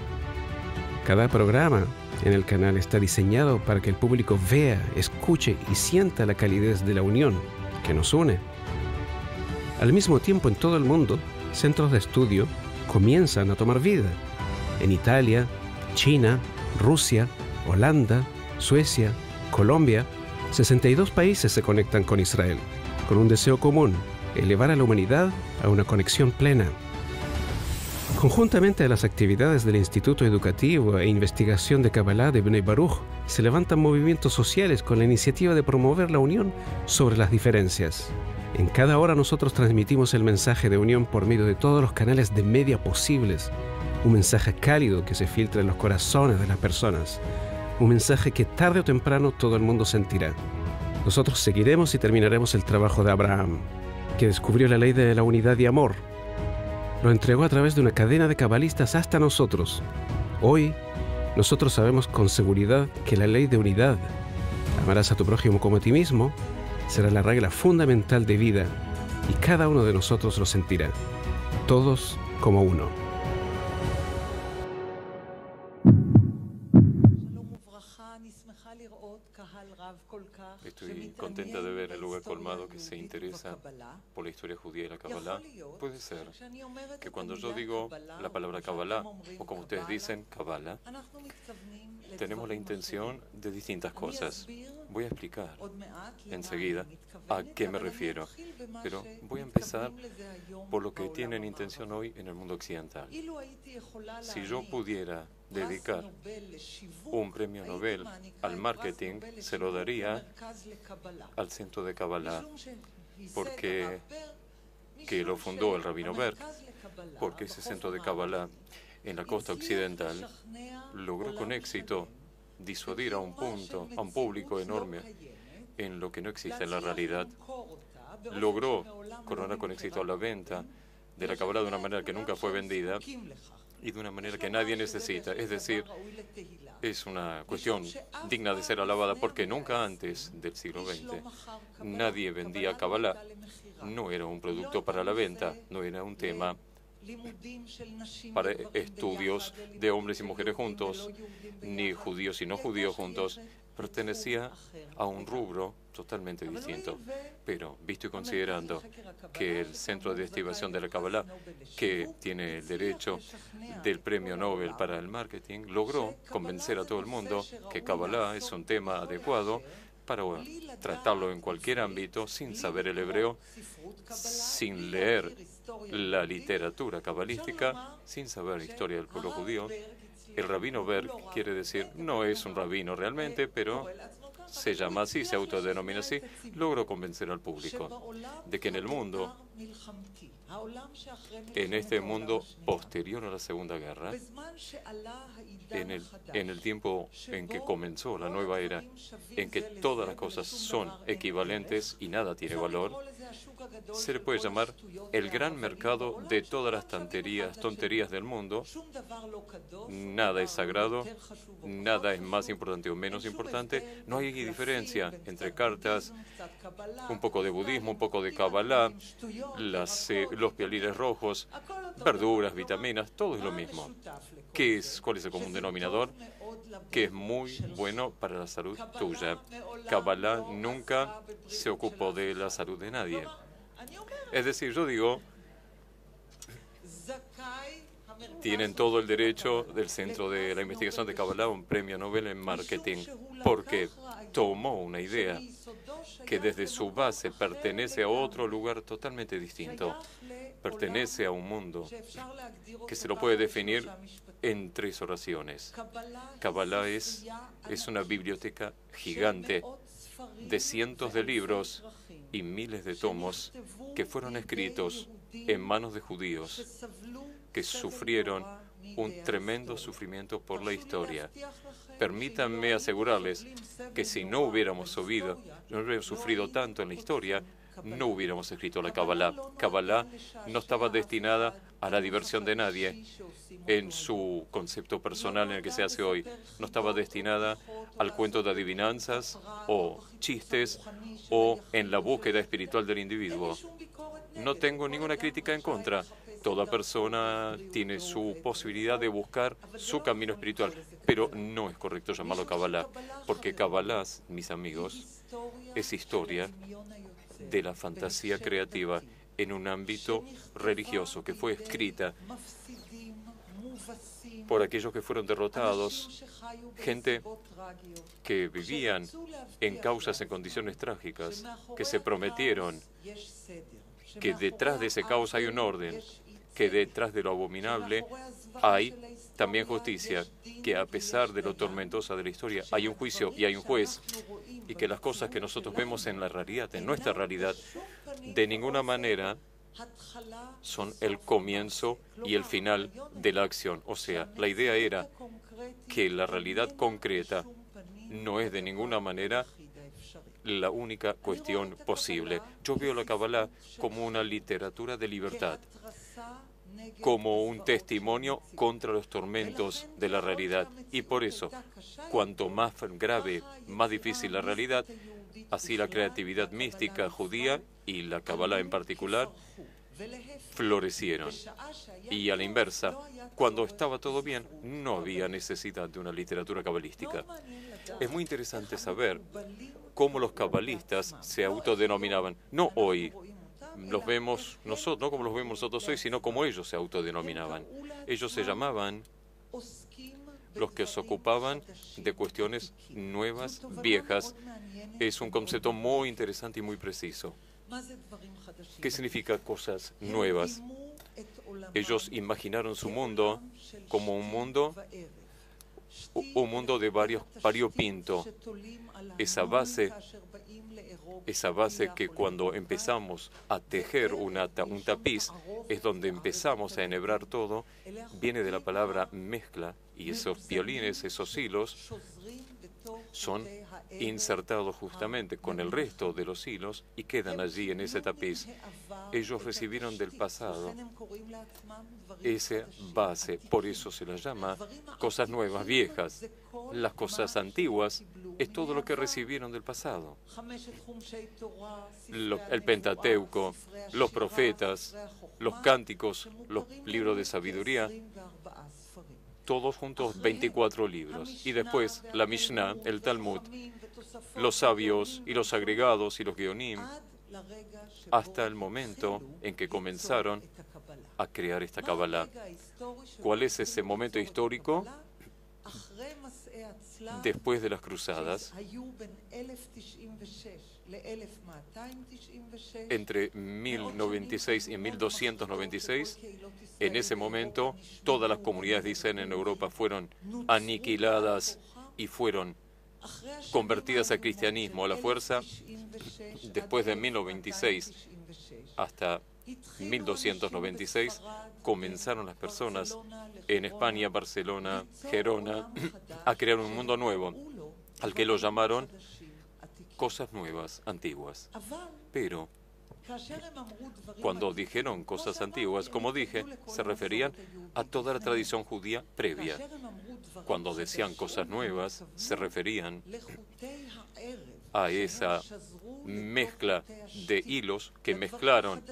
Cada programa en el canal está diseñado para que el público vea, escuche y sienta la calidez de la unión que nos une. Al mismo tiempo, en todo el mundo, centros de estudio, comienzan a tomar vida. En Italia, China, Rusia, Holanda, Suecia, Colombia, 62 países se conectan con Israel, con un deseo común, elevar a la humanidad a una conexión plena. Conjuntamente a las actividades del Instituto Educativo e Investigación de Kabbalah de Bnei Baruch, se levantan movimientos sociales con la iniciativa de promover la unión sobre las diferencias. En cada hora nosotros transmitimos el mensaje de unión por medio de todos los canales de media posibles. Un mensaje cálido que se filtra en los corazones de las personas. Un mensaje que tarde o temprano todo el mundo sentirá. Nosotros seguiremos y terminaremos el trabajo de Abraham, que descubrió la ley de la unidad y amor. Lo entregó a través de una cadena de cabalistas hasta nosotros. Hoy, nosotros sabemos con seguridad que la ley de unidad, amarás a tu prójimo como a ti mismo, será la regla fundamental de vida y cada uno de nosotros lo sentirá, todos como uno. Estoy contenta de ver el lugar colmado que se interesa por la historia judía y la Kabbalah. Puede ser que cuando yo digo la palabra Kabbalah, o como ustedes dicen, Kabbalah, tenemos la intención de distintas cosas. Voy a explicar enseguida a qué me refiero, pero voy a empezar por lo que tienen intención hoy en el mundo occidental. Si yo pudiera dedicar un premio Nobel al marketing, se lo daría al centro de Kabbalah, porque que lo fundó el rabino Berg, porque ese centro de Kabbalah en la costa occidental logró con éxito disuadir a un punto, a un público enorme en lo que no existe en la realidad. Logró coronar con éxito la venta de la Kabbalah de una manera que nunca fue vendida y de una manera que nadie necesita. Es decir, es una cuestión digna de ser alabada porque nunca antes del siglo XX nadie vendía Kabbalah. No era un producto para la venta, no era un tema para estudios de hombres y mujeres juntos, ni judíos y no judíos juntos, eh, pertenecía eh, eh, a un rubro totalmente distinto. Pero, visto y considerando que el Centro de Investigación de la Kabbalah, que tiene el derecho del Premio Nobel para el Marketing, logró convencer a todo el mundo que Kabbalah es un tema adecuado para tratarlo en cualquier ámbito sin saber el hebreo, sin leer la literatura cabalística sin saber la historia del pueblo judío. El rabino Berg quiere decir, no es un rabino realmente, pero se llama así, se autodenomina así, logró convencer al público de que en el mundo, en este mundo posterior a la Segunda Guerra, en el tiempo en que comenzó la nueva era, en que todas las cosas son equivalentes y nada tiene valor, se le puede llamar el gran mercado de todas las tonterías del mundo. Nada es sagrado, nada es más importante o menos importante. No hay diferencia entre cartas, un poco de budismo, un poco de Kabbalah, eh, los pialires rojos, verduras, vitaminas, todo es lo mismo. ¿Qué es, ¿Cuál es el común denominador? que es muy bueno para la salud tuya. Kabbalah nunca se ocupó de la salud de nadie. Es decir, yo digo, tienen todo el derecho del Centro de la Investigación de Kabbalah, un premio Nobel en marketing, porque tomó una idea que desde su base pertenece a otro lugar totalmente distinto, pertenece a un mundo que se lo puede definir en tres oraciones. Kabbalah es, es una biblioteca gigante de cientos de libros y miles de tomos que fueron escritos en manos de judíos que sufrieron un tremendo sufrimiento por la historia. Permítanme asegurarles que si no hubiéramos subido, no hubiéramos sufrido tanto en la historia, no hubiéramos escrito la Kabbalah. Kabbalah no estaba destinada a la diversión de nadie en su concepto personal en el que se hace hoy. No estaba destinada al cuento de adivinanzas o chistes o en la búsqueda espiritual del individuo. No tengo ninguna crítica en contra Toda persona tiene su posibilidad de buscar su camino espiritual, pero no es correcto llamarlo Kabbalah, porque Kabbalah, mis amigos, es historia de la fantasía creativa en un ámbito religioso que fue escrita por aquellos que fueron derrotados, gente que vivían en causas en condiciones trágicas, que se prometieron que detrás de ese caos hay un orden, que detrás de lo abominable hay también justicia, que a pesar de lo tormentosa de la historia, hay un juicio y hay un juez, y que las cosas que nosotros vemos en la realidad, en nuestra realidad, de ninguna manera son el comienzo y el final de la acción. O sea, la idea era que la realidad concreta no es de ninguna manera la única cuestión posible. Yo veo la Kabbalah como una literatura de libertad como un testimonio contra los tormentos de la realidad. Y por eso, cuanto más grave, más difícil la realidad, así la creatividad mística judía y la Kabbalah en particular florecieron. Y a la inversa, cuando estaba todo bien, no había necesidad de una literatura cabalística. Es muy interesante saber cómo los cabalistas se autodenominaban, no hoy, los vemos nosotros, no como los vemos nosotros hoy, sino como ellos se autodenominaban. Ellos se llamaban los que se ocupaban de cuestiones nuevas, viejas. Es un concepto muy interesante y muy preciso. ¿Qué significa cosas nuevas? Ellos imaginaron su mundo como un mundo un mundo de varios pinto, Esa base esa base que cuando empezamos a tejer un tapiz, es donde empezamos a enhebrar todo, viene de la palabra mezcla y esos violines, esos hilos, son insertados justamente con el resto de los hilos y quedan allí en ese tapiz. Ellos recibieron del pasado esa base, por eso se las llama cosas nuevas, viejas. Las cosas antiguas es todo lo que recibieron del pasado. el Pentateuco, los profetas, los cánticos, los libros de sabiduría, todos juntos 24 libros. Y después la Mishnah, el Talmud, los sabios y los agregados y los guionim, hasta el momento en que comenzaron a crear esta Kabbalah. ¿Cuál es ese momento histórico? E después de las cruzadas, entre 1096 y 1296, en ese momento todas las comunidades dicen en Europa fueron aniquiladas y fueron convertidas al cristianismo a la fuerza mm, después de 1096 hasta 1296 comenzaron las personas en España, Barcelona, Gerona a crear un mundo nuevo al que lo llamaron cosas nuevas, antiguas. Pero cuando dijeron cosas antiguas, como dije, se referían a toda la tradición judía previa. Cuando decían cosas nuevas, se referían a esa mezcla de hilos que mezclaron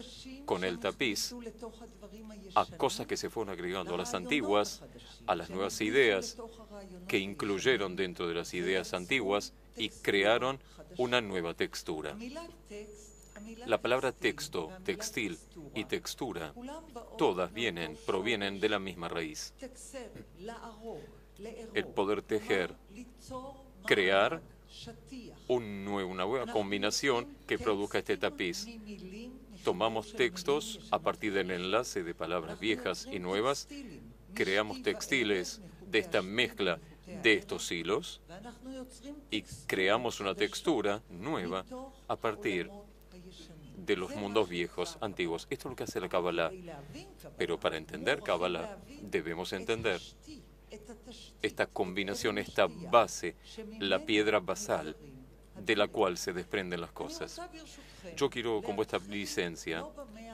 con el tapiz, a cosas que se fueron agregando a las antiguas, a las nuevas ideas que incluyeron dentro de las ideas antiguas y crearon una nueva textura. La palabra texto, textil y textura, todas vienen, provienen de la misma raíz. El poder tejer, crear una nueva combinación que produzca este tapiz. Tomamos textos a partir del enlace de palabras viejas y nuevas, creamos textiles de esta mezcla de estos hilos y creamos una textura nueva a partir de los mundos viejos, antiguos. Esto es lo que hace la Kabbalah. Pero para entender Kabbalah debemos entender esta combinación, esta base, la piedra basal de la cual se desprenden las cosas. Yo quiero, con vuestra licencia,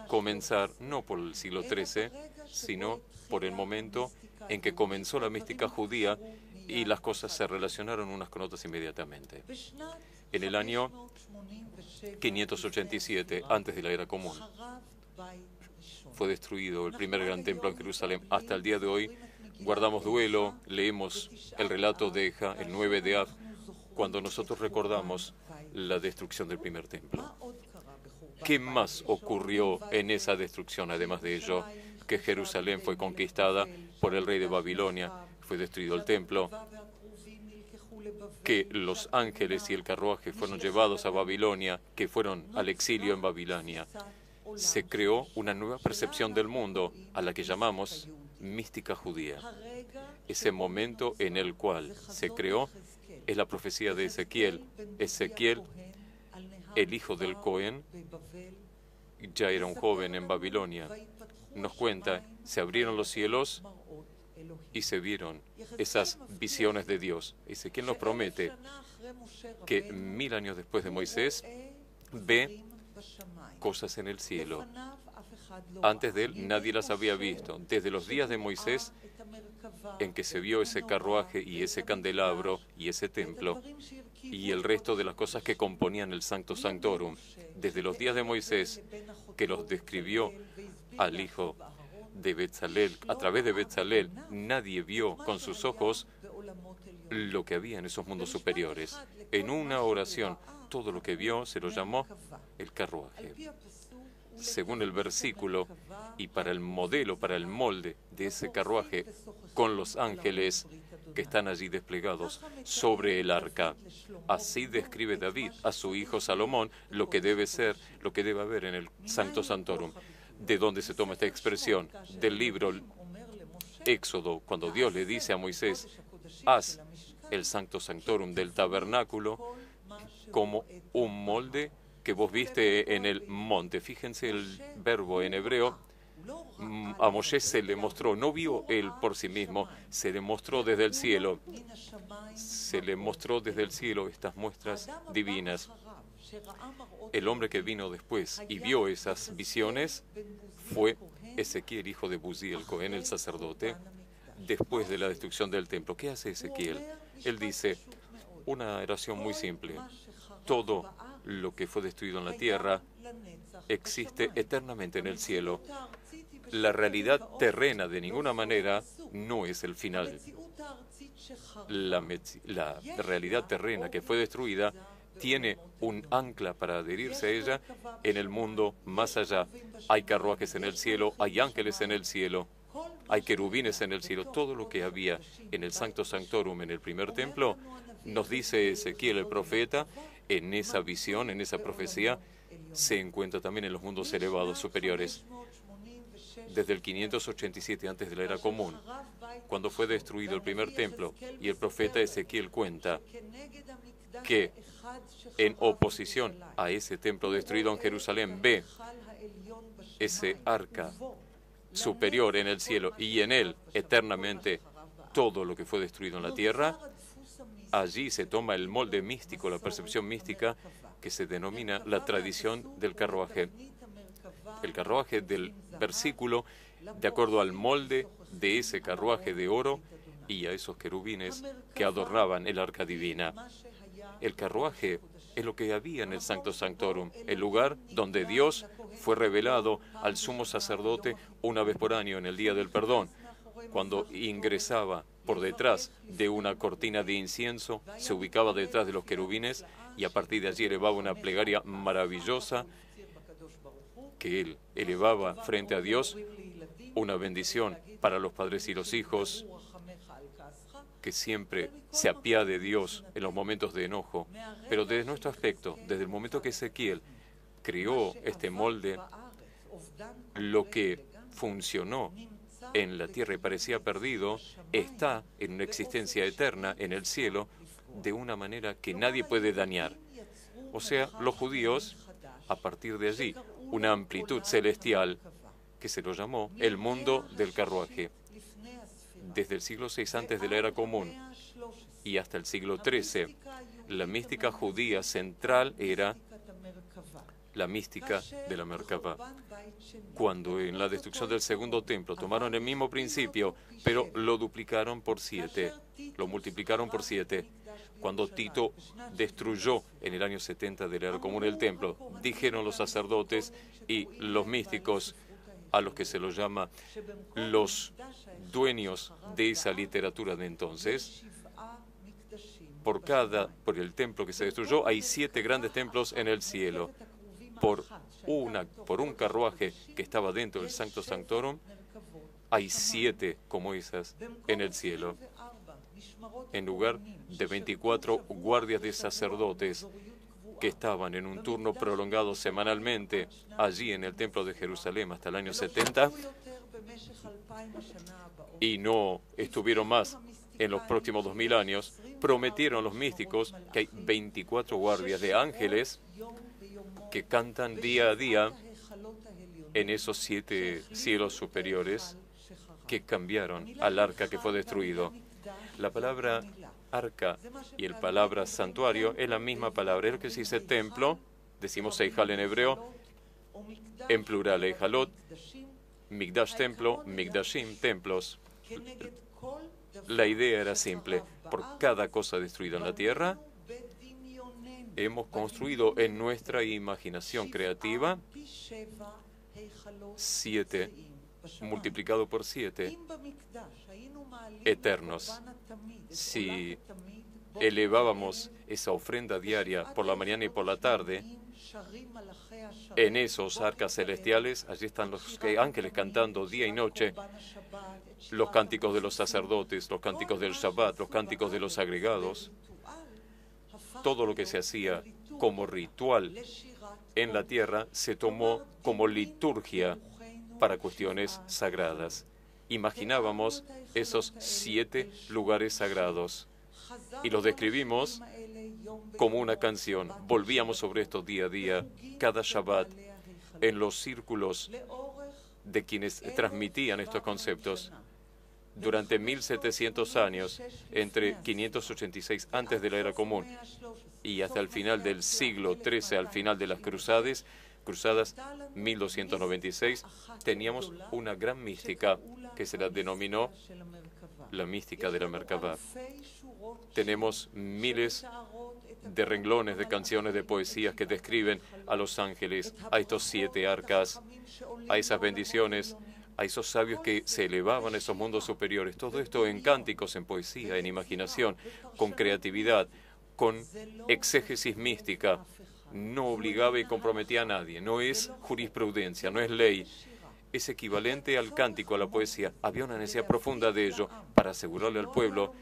comenzar no por el siglo XIII, sino por el momento en que comenzó la mística judía y las cosas se relacionaron unas con otras inmediatamente. En el año 587, antes de la era común, fue destruido el primer gran templo en Jerusalén. Hasta el día de hoy guardamos duelo, leemos el relato de Eja, el 9 de Ab, cuando nosotros recordamos la destrucción del primer templo. ¿Qué más ocurrió en esa destrucción, además de ello? Que Jerusalén fue conquistada por el rey de Babilonia fue destruido el templo, que los ángeles y el carruaje fueron llevados a Babilonia, que fueron al exilio en Babilonia. Se creó una nueva percepción del mundo a la que llamamos mística judía. Ese momento en el cual se creó es la profecía de Ezequiel. Ezequiel, el hijo del Cohen, ya era un joven en Babilonia. Nos cuenta, se abrieron los cielos y se vieron esas visiones de Dios. Dice, ¿quién nos promete que mil años después de Moisés ve cosas en el cielo? Antes de él nadie las había visto. Desde los días de Moisés en que se vio ese carruaje y ese candelabro y ese templo y el resto de las cosas que componían el Santo Sanctorum. Desde los días de Moisés que los describió al Hijo a través de Betzalel, nadie vio con sus ojos lo que había en esos mundos superiores. En una oración, todo lo que vio se lo llamó el carruaje. Según el versículo, y para el modelo, para el molde de ese carruaje, con los ángeles que están allí desplegados sobre el arca. Así describe David a su hijo Salomón lo que debe ser, lo que debe haber en el Santo Santorum de dónde se toma esta expresión del libro Éxodo, cuando Dios le dice a Moisés, haz el santo Sanctorum del tabernáculo como un molde que vos viste en el monte. Fíjense el verbo en hebreo. Mm, a Moisés se le mostró, no vio él por sí mismo, se le mostró desde el cielo. Se le mostró desde el cielo estas muestras divinas. El hombre que vino después y vio esas visiones fue Ezequiel, hijo de Buzi, el Cohen, el sacerdote, después de la destrucción del templo. ¿Qué hace Ezequiel? Él dice, una oración muy simple, todo lo que fue destruido en la tierra existe eternamente en el cielo. La realidad terrena de ninguna manera no es el final. la realidad terrena que fue destruida tiene un ancla para adherirse a ella en el mundo más allá. Hay carruajes en el cielo, hay ángeles en el cielo, hay querubines en el cielo. Todo lo que había en el Sancto Sanctorum, en el primer templo, nos dice Ezequiel el profeta, en esa visión, en esa profecía, se encuentra también en los mundos elevados superiores. Desde el 587 antes de la era común, cuando fue destruido el primer templo, y el profeta Ezequiel cuenta que en oposición a ese templo destruido en Jerusalén. Ve ese arca superior en el cielo y en él eternamente todo lo que fue destruido en la tierra. Allí se toma el molde místico, la percepción mística que se denomina la tradición del carruaje. El carruaje del versículo, de acuerdo al molde de ese carruaje de oro y a esos querubines que adornaban el arca divina. El carruaje es lo que había en el Santo Sanctorum, el lugar donde Dios fue revelado al sumo sacerdote una vez por año en el Día del Perdón. Cuando ingresaba por detrás de una cortina de incienso, se ubicaba detrás de los querubines y a partir de allí elevaba una plegaria maravillosa que él elevaba frente a Dios, una bendición para los padres y los hijos, que siempre se apía de Dios en los momentos de enojo, pero desde nuestro aspecto, desde el momento que Ezequiel creó este molde, lo que funcionó en la tierra y parecía perdido, está en una existencia eterna en el cielo de una manera que nadie puede dañar. O sea, los judíos, a partir de allí, una amplitud celestial que se lo llamó el mundo del carruaje desde el siglo VI antes de la era común y hasta el siglo XIII. La mística judía central era la mística de la Merkava. Cuando en la destrucción del segundo templo tomaron el mismo principio, pero lo duplicaron por siete, lo multiplicaron por siete. Cuando Tito destruyó en el año 70 la era común el templo, dijeron los sacerdotes y los místicos, a los que se los llama los dueños de esa literatura de entonces. Por cada, por el templo que se destruyó, hay siete grandes templos en el cielo. Por, una, por un carruaje que estaba dentro del santo Sanctorum, hay siete como esas en el cielo. En lugar de 24 guardias de sacerdotes que estaban en un turno prolongado semanalmente allí en el Templo de Jerusalén hasta el año 70 y no estuvieron más en los próximos 2000 años, prometieron los místicos que hay 24 guardias de ángeles que cantan día a día en esos siete cielos superiores que cambiaron al arca que fue destruido. La palabra arca y el palabra santuario es la misma palabra. Es lo que se dice templo, decimos sejal en hebreo, en plural Eijalot, mikdash templo, mikdashim templos. La idea era simple. Por cada cosa destruida en la tierra, hemos construido en nuestra imaginación creativa siete multiplicado por siete, eternos. Si elevábamos esa ofrenda diaria por la mañana y por la tarde, en esos arcas celestiales, allí están los ángeles cantando día y noche los cánticos de los sacerdotes, los cánticos del Shabbat, los cánticos de los agregados, todo lo que se hacía como ritual en la tierra se tomó como liturgia para cuestiones sagradas. Imaginábamos esos siete lugares sagrados y los describimos como una canción. Volvíamos sobre esto día a día, cada Shabbat, en los círculos de quienes transmitían estos conceptos. Durante 1700 años, entre 586 antes de la era común y hasta el final del siglo XIII, al final de las Cruzades, cruzadas 1296, teníamos una gran mística que se la denominó la mística de la Merkabah. Tenemos miles de renglones de canciones de poesías que describen a los ángeles, a estos siete arcas, a esas bendiciones, a esos sabios que se elevaban a esos mundos superiores. Todo esto en cánticos, en poesía, en imaginación, con creatividad, con exégesis mística no obligaba y comprometía a nadie, no es jurisprudencia, no es ley. Es equivalente al cántico, a la poesía. Había una necesidad profunda de ello para asegurarle al pueblo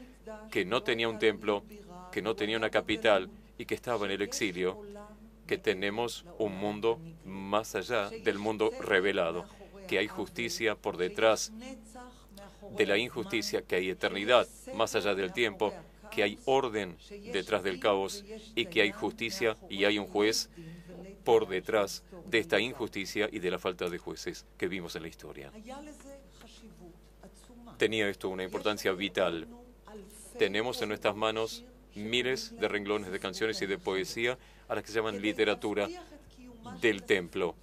que no tenía un templo, que no tenía una capital y que estaba en el exilio, que tenemos un mundo más allá del mundo revelado, que hay justicia por detrás de la injusticia, que hay eternidad más allá del tiempo, que hay orden detrás del caos y que hay justicia y hay un juez por detrás de esta injusticia y de la falta de jueces que vimos en la historia. Tenía esto una importancia vital. Tenemos en nuestras manos miles de renglones de canciones y de poesía a las que se llaman literatura del templo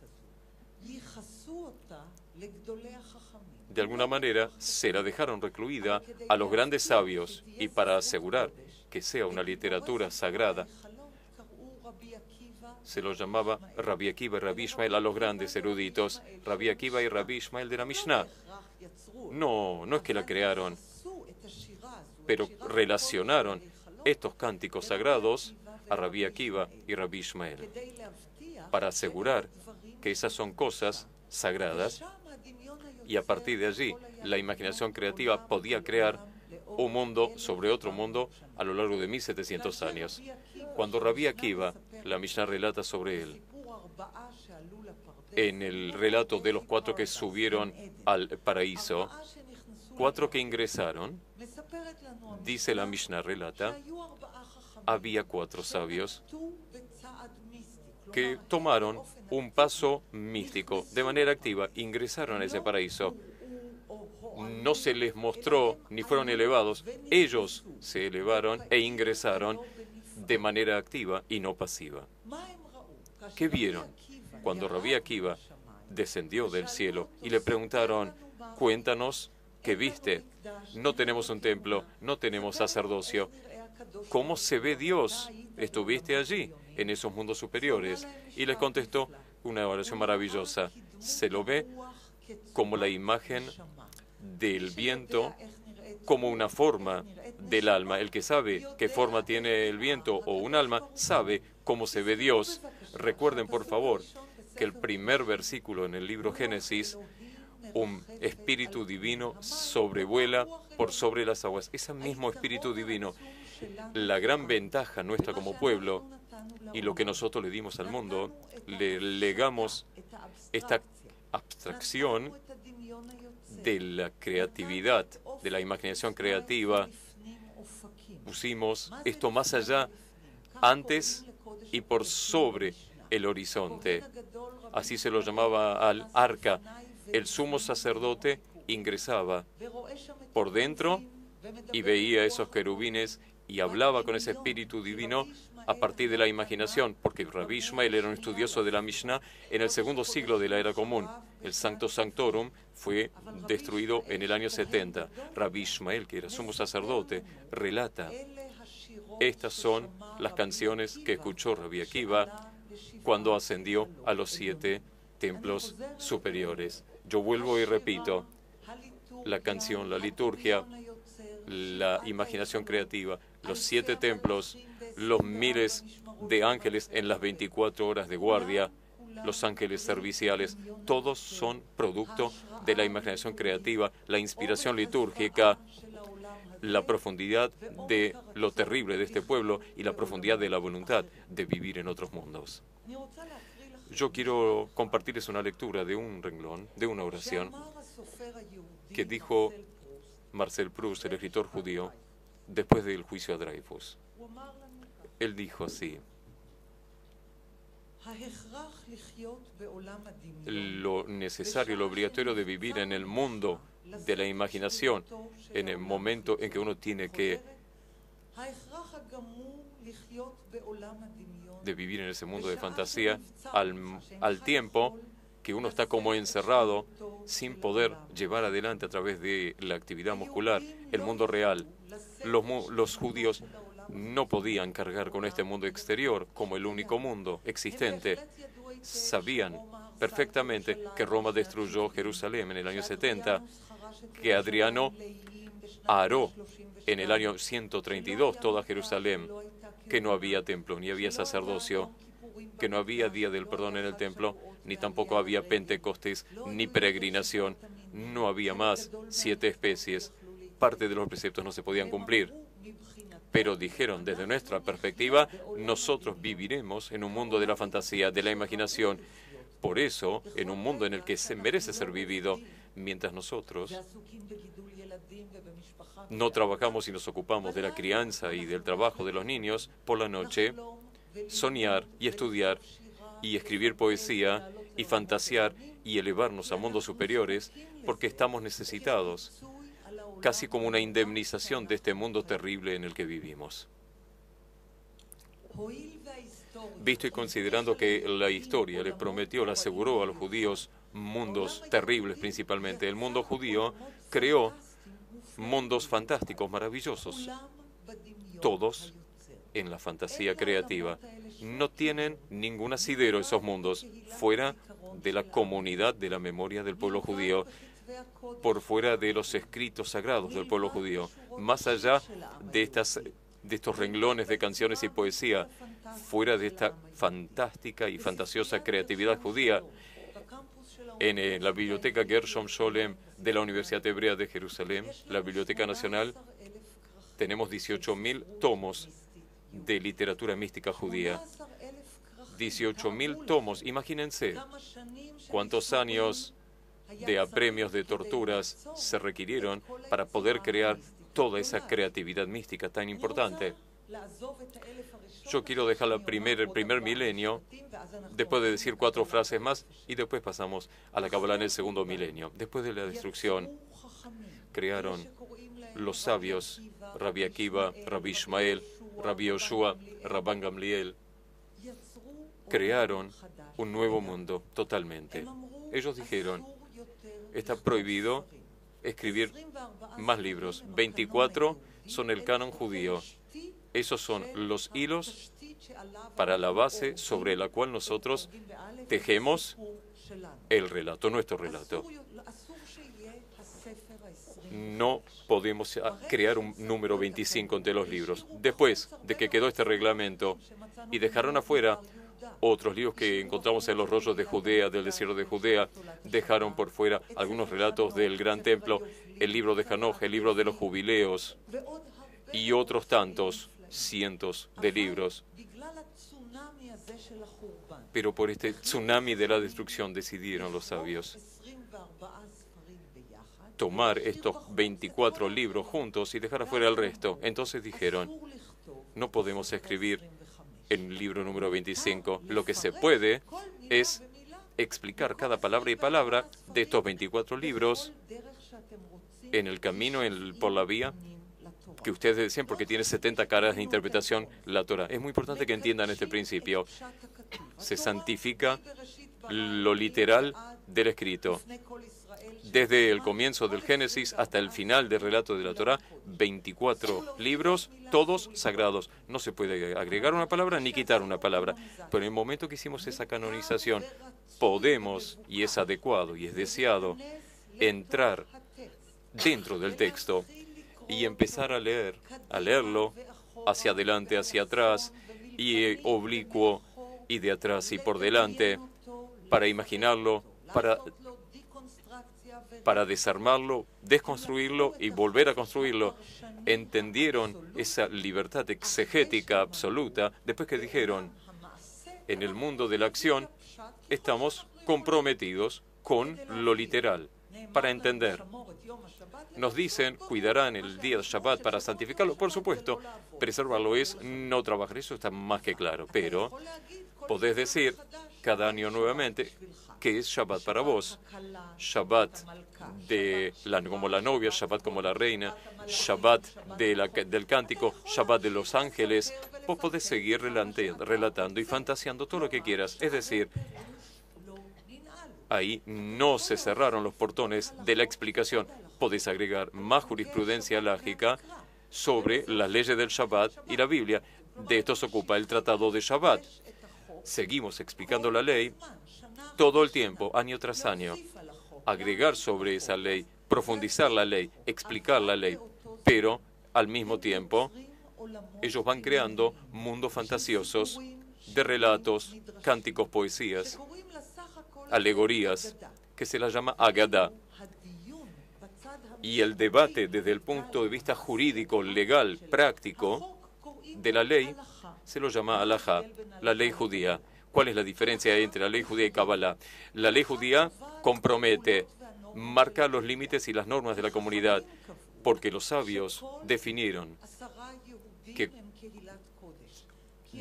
de alguna manera, se la dejaron recluida a los grandes sabios y para asegurar que sea una literatura sagrada, se lo llamaba Rabbi Akiva y Rabbi Ishmael a los grandes eruditos, Rabbi Akiva y Rabbi Ishmael de la Mishnah. No, no es que la crearon, pero relacionaron estos cánticos sagrados a Rabbi Akiva y Rabbi Ismael para asegurar que esas son cosas sagradas y a partir de allí la imaginación creativa podía crear un mundo sobre otro mundo a lo largo de 1700 años. Cuando Rabbi Akiva, la Mishnah relata sobre él, en el relato de los cuatro que subieron al paraíso, cuatro que ingresaron, dice la Mishnah relata, había cuatro sabios que tomaron un paso místico de manera activa, ingresaron a ese paraíso. No se les mostró ni fueron elevados, ellos se elevaron e ingresaron de manera activa y no pasiva. ¿Qué vieron cuando Rabí Akiva descendió del cielo y le preguntaron, cuéntanos qué viste? No tenemos un templo, no tenemos sacerdocio. ¿Cómo se ve Dios? ¿Estuviste allí? en esos mundos superiores. Y les contestó una oración maravillosa. Se lo ve como la imagen del viento, como una forma del alma. El que sabe qué forma tiene el viento o un alma, sabe cómo se ve Dios. Recuerden, por favor, que el primer versículo en el libro Génesis, un espíritu divino sobrevuela por sobre las aguas. Ese mismo espíritu divino. La gran ventaja nuestra como pueblo y lo que nosotros le dimos al mundo, le legamos esta abstracción de la creatividad, de la imaginación creativa. Pusimos esto más allá, antes y por sobre el horizonte. Así se lo llamaba al arca. El sumo sacerdote ingresaba por dentro y veía esos querubines y hablaba con ese espíritu divino a partir de la imaginación, porque Rabbi Ishmael era un estudioso de la Mishnah en el segundo siglo de la era común. El Santo Sanctorum fue destruido en el año 70. Rabbi Ishmael, que era sumo sacerdote, relata, estas son las canciones que escuchó Rabbi Akiva cuando ascendió a los siete templos superiores. Yo vuelvo y repito, la canción, la liturgia, la imaginación creativa, los siete templos, los miles de ángeles en las 24 horas de guardia, los ángeles serviciales, todos son producto de la imaginación creativa, la inspiración litúrgica, la profundidad de lo terrible de este pueblo y la profundidad de la voluntad de vivir en otros mundos. Yo quiero compartirles una lectura de un renglón, de una oración, que dijo Marcel Proust, el escritor judío, después del juicio a Dreyfus. Él dijo así. Lo necesario, lo obligatorio de vivir en el mundo de la imaginación, en el momento en que uno tiene que de vivir en ese mundo de fantasía, al, tiempo que uno está como encerrado sin poder llevar adelante a través de la actividad muscular el mundo real. los judíos no podían cargar con este mundo exterior como el único mundo existente. Sabían perfectamente que Roma destruyó Jerusalén en el año 70, que Adriano aró en el año 132 toda Jerusalén, que no había templo ni había sacerdocio, que no había día del perdón en el templo, ni tampoco había Pentecostés, ni peregrinación, no había más siete especies, parte de los preceptos no se podían cumplir pero dijeron desde nuestra perspectiva, nosotros viviremos en un mundo de la fantasía, de la imaginación. Por eso, en un mundo en el que se merece ser vivido, mientras nosotros no trabajamos y nos ocupamos de la crianza y del trabajo de los niños, por la noche, soñar y estudiar y escribir poesía y fantasear y elevarnos a mundos superiores porque estamos necesitados casi como una indemnización de este mundo terrible en el que vivimos. Visto y considerando que la historia le prometió, le aseguró a los judíos mundos terribles principalmente, el mundo judío creó mundos fantásticos, maravillosos, todos en la fantasía creativa. No tienen ningún asidero esos mundos fuera de la comunidad de la memoria del pueblo judío por fuera de los escritos sagrados del pueblo judío, más allá de, estas, de estos renglones de canciones y poesía, fuera de esta fantástica y fantasiosa creatividad judía, en eh, la biblioteca Gershom Sholem de la Universidad Hebrea de Jerusalén, la Biblioteca Nacional, tenemos 18.000 tomos de literatura mística judía. 18.000 tomos, imagínense cuántos años de apremios, de torturas, se requirieron para poder crear toda esa creatividad mística tan importante. Yo quiero dejar la primer, el primer milenio, después de decir cuatro frases más, y después pasamos a la Kabbalah en el segundo milenio. Después de la destrucción, crearon los sabios, Rabbi Akiva, Rabbi Ishmael, Rabbi Yoshua, Rabban Gamliel, crearon un nuevo mundo totalmente. Ellos dijeron, está prohibido escribir más libros. 24 son el canon judío. Esos son los hilos para la base sobre la cual nosotros tejemos el relato, nuestro relato. No podemos ah, crear un número 25 entre los libros. Después de que quedó este reglamento y dejaron afuera otros libros que encontramos en los rollos de Judea, del desierto de Judea, dejaron por fuera algunos relatos del gran templo, el libro de Hanoj, el libro de los jubileos y otros tantos, cientos de libros. Pero por este tsunami de la destrucción decidieron los sabios tomar estos 24 libros juntos y dejar afuera el resto. Entonces dijeron, no podemos escribir en el libro número 25. Lo que se puede es explicar cada palabra y palabra de estos 24 libros en el camino, en, por la vía que ustedes decían, porque tiene 70 caras de interpretación la Torah. Es muy importante que entiendan este principio. Se santifica lo literal del escrito desde el comienzo del Génesis hasta el final del relato de la Torá, 24 libros, todos sagrados. No se puede agregar una palabra ni quitar una palabra. Pero en el momento que hicimos esa canonización, podemos, y es adecuado y es deseado, entrar dentro del texto y empezar a leer, a leerlo hacia adelante, hacia atrás, y eh, oblicuo, y de atrás y por delante, para imaginarlo, para para desarmarlo, desconstruirlo y volver a construirlo. Entendieron esa libertad exegética absoluta después que dijeron, en el mundo de la acción estamos comprometidos con lo literal para entender. Nos dicen, cuidarán el día de Shabbat para santificarlo. Por supuesto, preservarlo es no trabajar. Eso está más que claro. Pero podés decir cada año nuevamente, que es Shabbat para vos. Shabbat de la, como la novia, Shabbat como la reina, Shabbat del cántico, Shabbat de los ángeles. Vos podés seguir relatando y fantaseando todo lo que quieras. Es decir, ahí no se cerraron los portones de la explicación. Podés agregar más jurisprudencia lógica sobre las leyes del Shabbat y la Biblia. De esto se ocupa el Tratado de Shabbat. Seguimos explicando la ley todo el tiempo, año tras año, agregar sobre esa ley, profundizar la ley, explicar la ley, pero al mismo tiempo ellos van creando mundos fantasiosos de relatos, cánticos, poesías, alegorías, que se la llama Agada. Y el debate desde el punto de vista jurídico, legal, práctico de la ley se lo llama alajá, la ley judía. ¿Cuál es la diferencia entre la ley judía y Kabbalah? La ley judía compromete, marca los límites y las normas de la comunidad, porque los sabios definieron que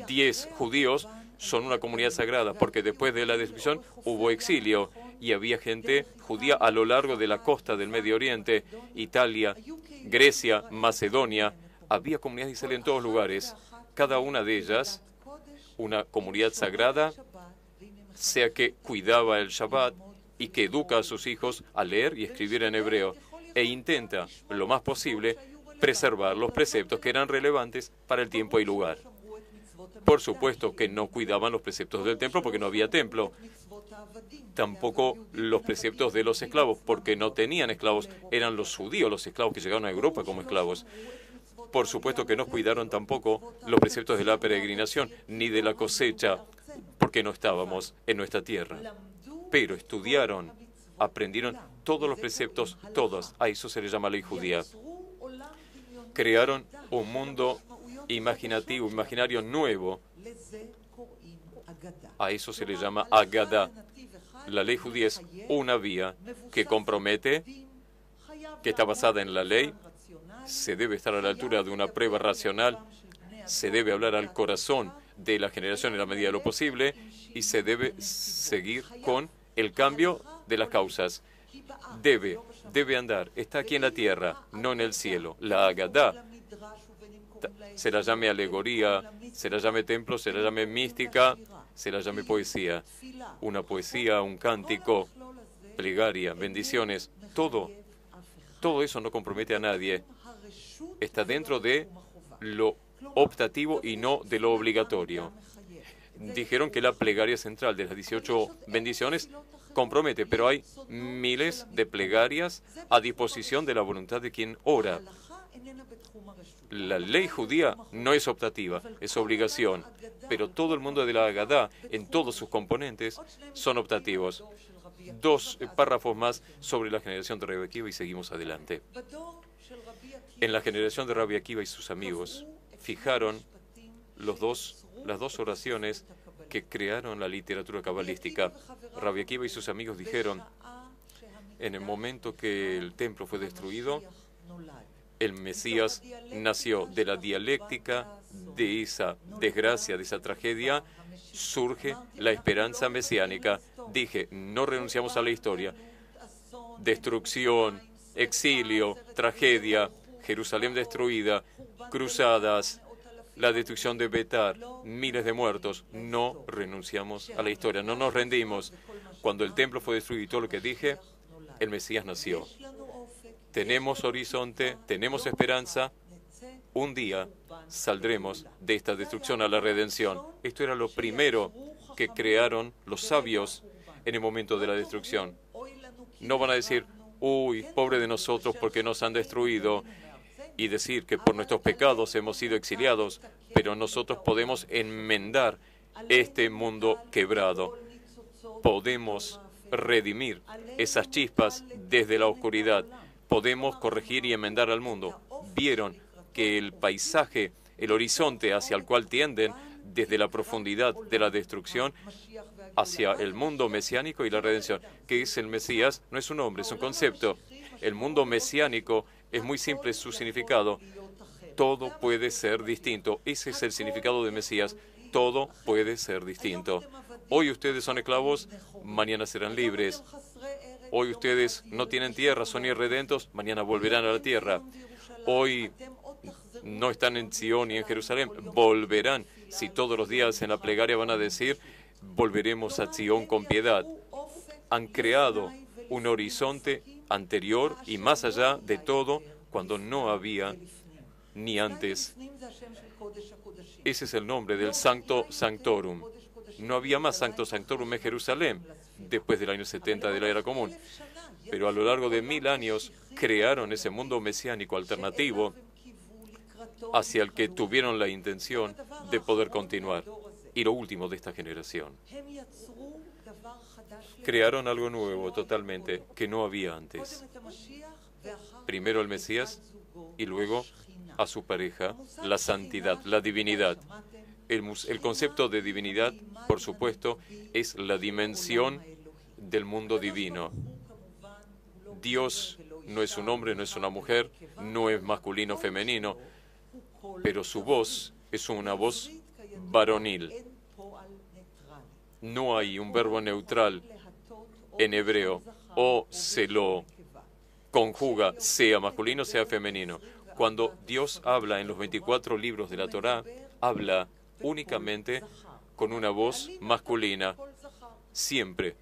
10 judíos son una comunidad sagrada, porque después de la destrucción hubo exilio y había gente judía a lo largo de la costa del Medio Oriente, Italia, Grecia, Macedonia. Había comunidades de en todos lugares. Cada una de ellas una comunidad sagrada, sea que cuidaba el Shabbat y que educa a sus hijos a leer y escribir en hebreo e intenta, lo más posible, preservar los preceptos que eran relevantes para el tiempo y lugar. Por supuesto que no cuidaban los preceptos del templo porque no había templo. Tampoco los preceptos de los esclavos porque no tenían esclavos. Eran los judíos los esclavos que llegaron a Europa como esclavos. Por supuesto que no cuidaron tampoco los preceptos de la peregrinación ni de la cosecha, porque no estábamos en nuestra tierra. Pero estudiaron, aprendieron todos los preceptos, todos. A eso se le llama ley judía. Crearon un mundo imaginativo, imaginario nuevo. A eso se le llama agada. La ley judía es una vía que compromete, que está basada en la ley, se debe estar a la altura de una prueba racional, se debe hablar al corazón de la generación en la medida de lo posible y se debe seguir con el cambio de las causas. Debe, debe andar, está aquí en la tierra, no en el cielo. La Agadá se la llame alegoría, se la llame templo, se la llame mística, se la llame poesía. Una poesía, un cántico, plegaria, bendiciones, todo. Todo eso no compromete a nadie está dentro de lo optativo y no de lo obligatorio. Dijeron que la plegaria central de las 18 bendiciones compromete, pero hay miles de plegarias a disposición de la voluntad de quien ora. La ley judía no es optativa, es obligación, pero todo el mundo de la Agadá, en todos sus componentes, son optativos. Dos párrafos más sobre la generación de y seguimos adelante. En la generación de Rabbi Akiva y sus amigos fijaron los dos, las dos oraciones que crearon la literatura cabalística. Rabbi Akiva y sus amigos dijeron, en el momento que el templo fue destruido, el Mesías nació de la dialéctica de esa desgracia, de esa tragedia, surge la esperanza mesiánica. Dije, no renunciamos a la historia. Destrucción, exilio, tragedia, Jerusalén destruida, cruzadas, la destrucción de Betar, miles de muertos. No renunciamos a la historia, no nos rendimos. Cuando el templo fue destruido y todo lo que dije, el Mesías nació. Tenemos horizonte, tenemos esperanza. Un día saldremos de esta destrucción a la redención. Esto era lo primero que crearon los sabios en el momento de la destrucción. No van a decir, uy, pobre de nosotros porque nos han destruido y decir que por nuestros pecados hemos sido exiliados, pero nosotros podemos enmendar este mundo quebrado. Podemos redimir esas chispas desde la oscuridad. Podemos corregir y enmendar al mundo. Vieron que el paisaje, el horizonte hacia el cual tienden, desde la profundidad de la destrucción hacia el mundo mesiánico y la redención. que es el Mesías? No es un hombre, es un concepto. El mundo mesiánico es muy simple su significado. Todo puede ser distinto. Ese es el significado de Mesías. Todo puede ser distinto. Hoy ustedes son esclavos, mañana serán libres. Hoy ustedes no tienen tierra, son irredentos, mañana volverán a la tierra. Hoy no están en Sion y en Jerusalén, volverán. Si todos los días en la plegaria van a decir, volveremos a Sion con piedad. Han creado un horizonte anterior y más allá de todo cuando no había ni antes. Ese es el nombre del Santo Sanctorum. No había más Santo Sanctorum en Jerusalén después del año 70 de la era común. Pero a lo largo de mil años crearon ese mundo mesiánico alternativo hacia el que tuvieron la intención de poder continuar. Y lo último de esta generación crearon algo nuevo totalmente que no había antes. Primero el Mesías y luego a su pareja, la santidad, la divinidad. El, el concepto de divinidad, por supuesto, es la dimensión del mundo divino. Dios no es un hombre, no es una mujer, no es masculino, femenino, pero su voz es una voz varonil. No hay un verbo neutral en hebreo, o se lo conjuga, sea masculino, sea femenino. Cuando Dios habla en los 24 libros de la Torá, habla únicamente con una voz masculina, siempre.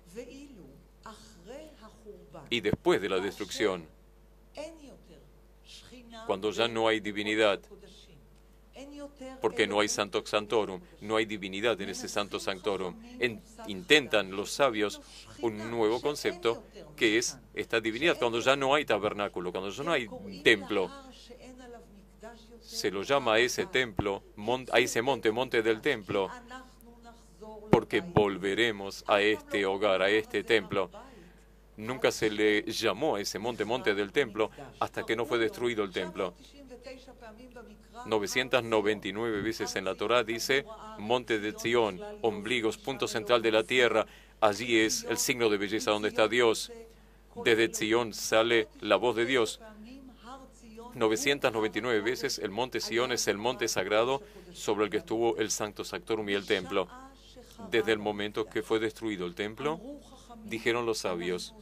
Y después de la destrucción, cuando ya no hay divinidad, porque no hay santo santorum, no hay divinidad en ese santo santorum intentan los sabios un nuevo concepto que es esta divinidad. Cuando ya no hay tabernáculo, cuando ya no hay templo, se lo llama ese templo, a ese monte, monte del templo, porque volveremos a este hogar, a este templo. Nunca se le llamó a ese monte, monte del templo, hasta que no fue destruido el templo. 999 veces en la Torá dice monte de Sion, ombligos, punto central de la tierra, Allí es el signo de belleza donde está Dios. Desde Sion sale la voz de Dios. 999 veces el monte Sion es el monte sagrado sobre el que estuvo el Santo Sactorum y el templo. Desde el momento que fue destruido el templo, dijeron los sabios,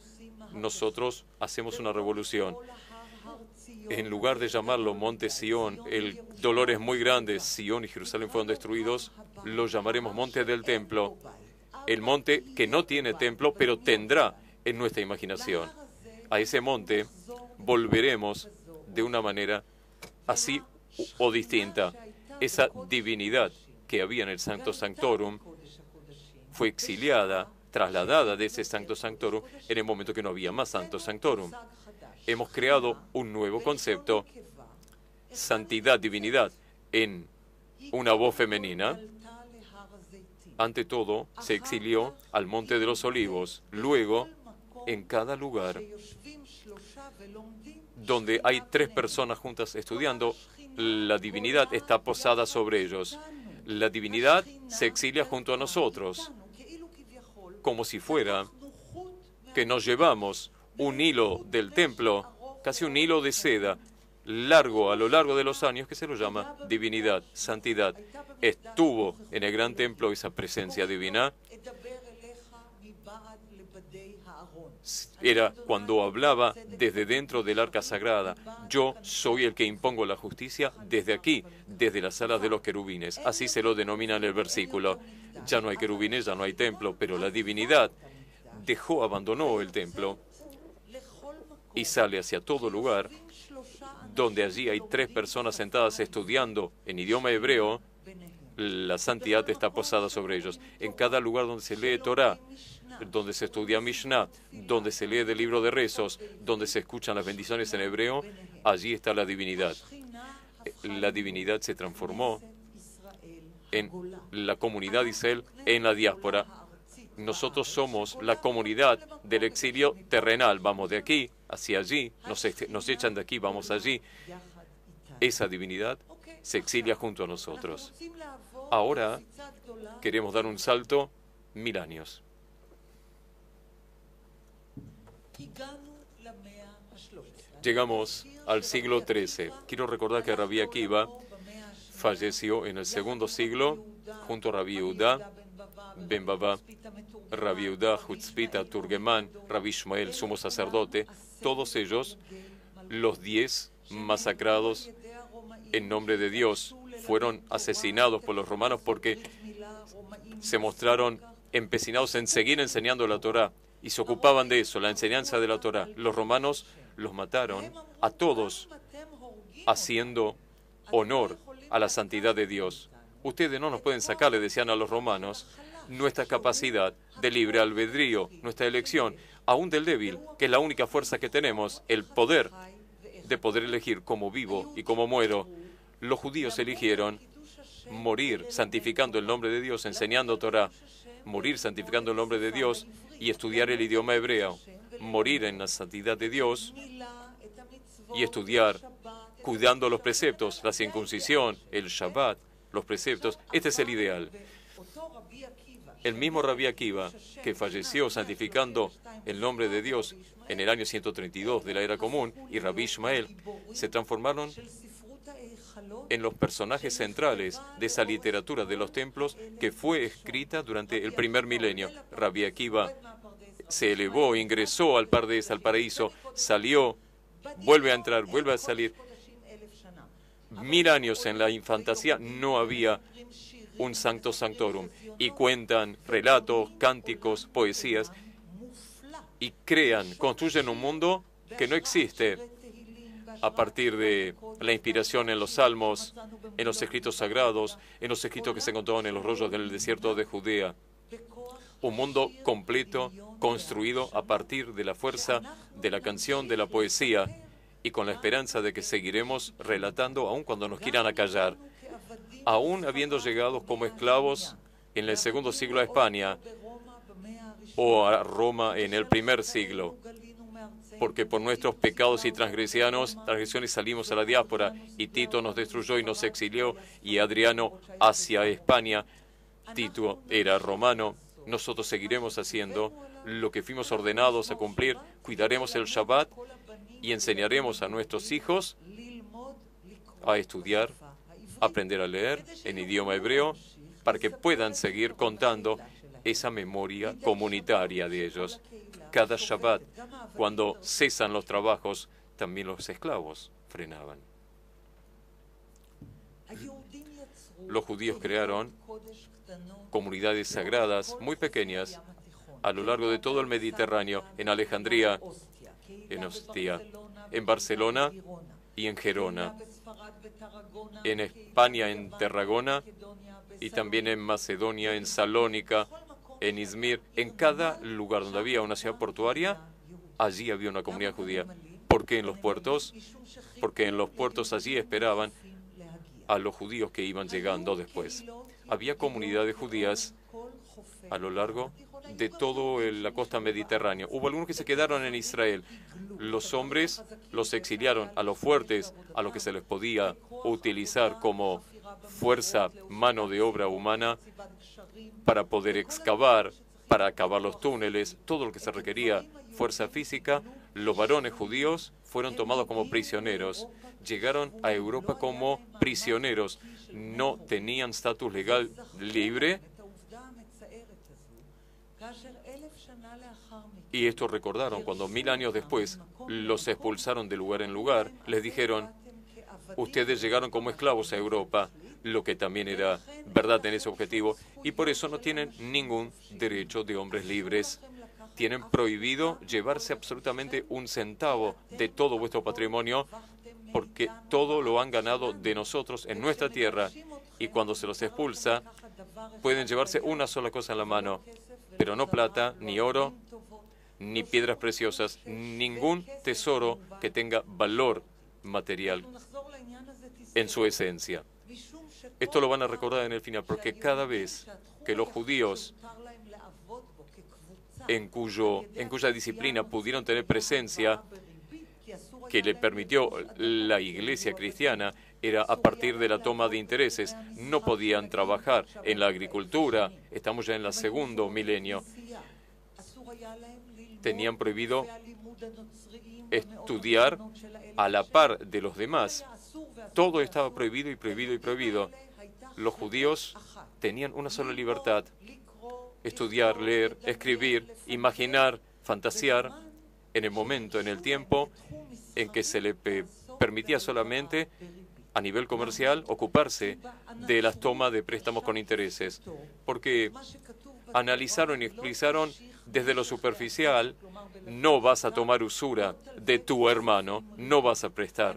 nosotros hacemos una revolución. En lugar de llamarlo Monte Sion, el dolor es muy grande, Sion y Jerusalén fueron destruidos, lo llamaremos Monte del Templo el monte que no tiene templo, pero tendrá en nuestra imaginación. A ese monte volveremos de una manera así o distinta. Esa divinidad que había en el Santo Sanctorum fue exiliada, trasladada de ese Santo Sanctorum en el momento que no había más Santo Sanctorum. Hemos creado un nuevo concepto, santidad, divinidad, en una voz femenina ante todo, se exilió al Monte de los Olivos. Luego, en cada lugar donde hay tres personas juntas estudiando, la divinidad está posada sobre ellos. La divinidad se exilia junto a nosotros, como si fuera que nos llevamos un hilo del templo, casi un hilo de seda, largo a lo largo de los años que se lo llama divinidad, santidad. Estuvo en el gran templo esa presencia divina. Era cuando hablaba desde dentro del arca sagrada. Yo soy el que impongo la justicia desde aquí, desde las salas de los querubines. Así se lo denomina en el versículo. Ya no hay querubines, ya no hay templo, pero la divinidad dejó, abandonó el templo y sale hacia todo lugar donde allí hay tres personas sentadas estudiando en idioma hebreo, la santidad está posada sobre ellos. En cada lugar donde se lee Torah, donde se estudia Mishnah, donde se lee del libro de rezos, donde se escuchan las bendiciones en hebreo, allí está la divinidad. La divinidad se transformó en la comunidad Israel, en la diáspora. Nosotros somos la comunidad del exilio terrenal. Vamos de aquí hacia allí, nos, este, echan de aquí, vamos allí. Esa divinidad se exilia junto a nosotros. Ahora queremos dar un salto mil años. Llegamos al siglo XIII. Quiero recordar que Rabbi Akiva falleció en el segundo siglo junto a Rabbi Uda Ben Baba, Rabbi Uda, Hutzpita, Turgemán, Rabbi Ishmael, sumo sacerdote, todos ellos, los diez masacrados en nombre de Dios, fueron asesinados por los romanos porque se mostraron empecinados en seguir enseñando la Torá y se ocupaban de eso, la enseñanza de la Torá. Los romanos los mataron a todos haciendo honor a la santidad de Dios. Ustedes no nos pueden sacar, le decían a los romanos, nuestra capacidad de libre albedrío, nuestra elección, aún del débil, que es la única fuerza que tenemos, el poder de poder elegir cómo vivo y cómo muero. Los judíos eligieron morir santificando el nombre de Dios, enseñando Torah, morir santificando el nombre de Dios y estudiar el idioma hebreo, morir en la santidad de Dios y estudiar cuidando los preceptos, la circuncisión, el Shabbat, los preceptos. Este es el ideal. El mismo Rabbi Akiva, que falleció santificando el nombre de Dios en el año 132 de la era común, y Rabbi Ishmael, se transformaron en los personajes centrales de esa literatura de los templos que fue escrita durante el primer milenio. Rabbi Akiva se elevó, ingresó al Pardes, al paraíso, salió, vuelve a entrar, vuelve a salir. Mil años en la infantasía no había un Sancto Sanctorum y cuentan relatos, cánticos, poesías y crean, construyen un mundo que no existe a partir de la inspiración en los salmos, en los escritos sagrados, en los escritos que se encontraban en los rollos del desierto de Judea. Un mundo completo construido a partir de la fuerza de la canción, de la poesía y con la esperanza de que seguiremos relatando aun cuando nos quieran acallar aún habiendo llegado como esclavos en el segundo siglo a España o a Roma en el primer siglo, porque por nuestros pecados y transgresiones, salimos a la diáspora y Tito nos destruyó y nos exilió y Adriano hacia España. Tito era romano. Nosotros seguiremos haciendo lo que fuimos ordenados a cumplir. Cuidaremos el Shabbat y enseñaremos a nuestros hijos a estudiar aprender a leer en idioma hebreo para que puedan seguir contando esa memoria comunitaria de ellos. Cada Shabbat, cuando cesan los trabajos, también los esclavos frenaban. Los judíos crearon comunidades sagradas muy pequeñas a lo largo de todo el Mediterráneo, en Alejandría, en Ostia, en Barcelona y en Gerona en España, en Tarragona, y también en Macedonia, en Salónica, en Izmir. En cada lugar donde había una ciudad portuaria, allí había una comunidad judía. ¿Por qué en los puertos? Porque en los puertos allí esperaban a los judíos que iban llegando después. Había comunidades judías a lo largo de toda la costa mediterránea. Hubo algunos que se quedaron en Israel. Los hombres los exiliaron a los fuertes, a los que se les podía utilizar como fuerza, mano de obra humana, para poder excavar, para acabar los túneles, todo lo que se requería, fuerza física. Los varones judíos fueron tomados como prisioneros. Llegaron a Europa como prisioneros. No tenían estatus legal libre, y esto recordaron cuando mil años después los expulsaron de lugar en lugar, les dijeron, ustedes llegaron como esclavos a Europa, lo que también era verdad en ese objetivo, y por eso no tienen ningún derecho de hombres libres. Tienen prohibido llevarse absolutamente un centavo de todo vuestro patrimonio porque todo lo han ganado de nosotros en nuestra tierra y cuando se los expulsa pueden llevarse una sola cosa en la mano pero no plata, ni oro, ni piedras preciosas, ningún tesoro que tenga valor material en su esencia. Esto lo van a recordar en el final, porque cada vez que los judíos en, cuyo, en cuya disciplina pudieron tener presencia que le permitió la iglesia cristiana, era a partir de la toma de intereses. No podían trabajar en la agricultura. Estamos ya en el segundo milenio. Tenían prohibido estudiar a la par de los demás. Todo estaba prohibido y prohibido y prohibido. Los judíos tenían una sola libertad. Estudiar, leer, escribir, imaginar, fantasear en el momento, en el tiempo en que se le permitía solamente a nivel comercial ocuparse de las tomas de préstamos con intereses, porque analizaron y explicaron desde lo superficial, no vas a tomar usura de tu hermano, no vas a prestar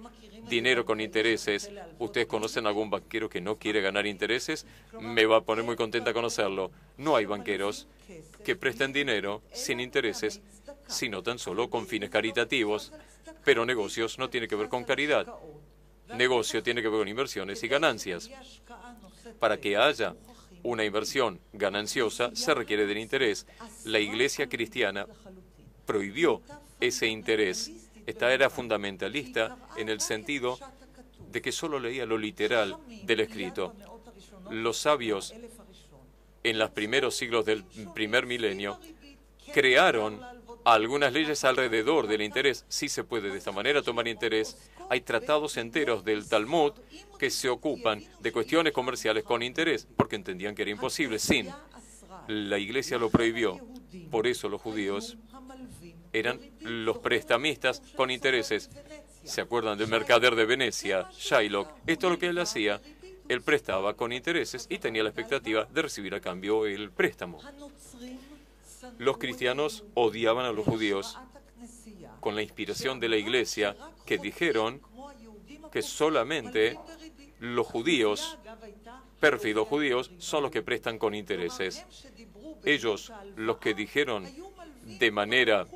dinero con intereses. ¿Ustedes conocen algún banquero que no quiere ganar intereses? Me va a poner muy contenta conocerlo. No hay banqueros que presten dinero sin intereses, sino tan solo con fines caritativos. Pero negocios no tiene que ver con caridad, negocio tiene que ver con inversiones y ganancias. Para que haya una inversión gananciosa se requiere del interés. La iglesia cristiana prohibió ese interés. Esta era fundamentalista en el sentido de que solo leía lo literal del escrito. Los sabios en los primeros siglos del primer milenio crearon algunas leyes alrededor del interés. Si se puede de esta manera tomar interés hay tratados enteros del Talmud que se ocupan de cuestiones comerciales con interés, porque entendían que era imposible sin. La iglesia lo prohibió. Por eso los judíos eran los prestamistas con intereses. ¿Se acuerdan del mercader de Venecia, Shylock? Esto es lo que él hacía. Él prestaba con intereses y tenía la expectativa de recibir a cambio el préstamo. Los cristianos odiaban a los judíos con la inspiración de la iglesia, que dijeron que solamente los judíos, pérfidos judíos, son los que prestan con intereses. Ellos, los que dijeron de manera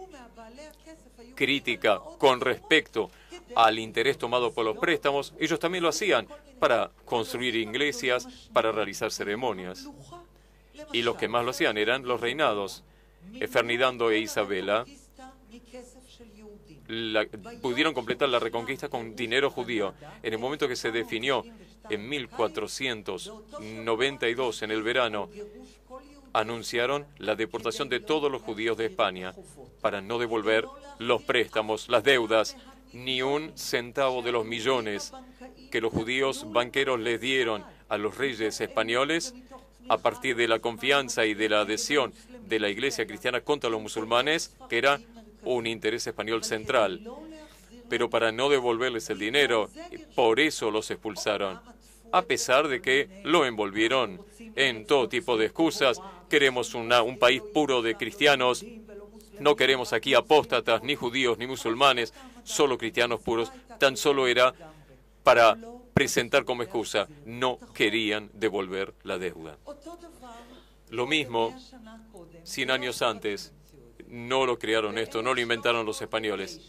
crítica con respecto al interés tomado por los préstamos, ellos también lo hacían para construir iglesias, para realizar ceremonias. Y los que más lo hacían eran los reinados, Fernando e Isabela, pudieron completar la reconquista con dinero judío. En el momento que se definió en 1492, en el verano, anunciaron la deportación de todos los judíos de España para no devolver los préstamos, las deudas, ni un centavo de los millones que los judíos banqueros les dieron a los reyes españoles a partir de la confianza y de la adhesión de la Iglesia cristiana contra los musulmanes, que era un interés español central. Pero para no devolverles el dinero, por eso los expulsaron. A pesar de que lo envolvieron en todo tipo de excusas, queremos un país puro de cristianos, no queremos aquí apóstatas, ni judíos, ni musulmanes, solo cristianos puros. Tan solo era para presentar como excusa. No querían devolver la deuda. Lo mismo, 100 años antes, no lo crearon esto, no lo inventaron los españoles.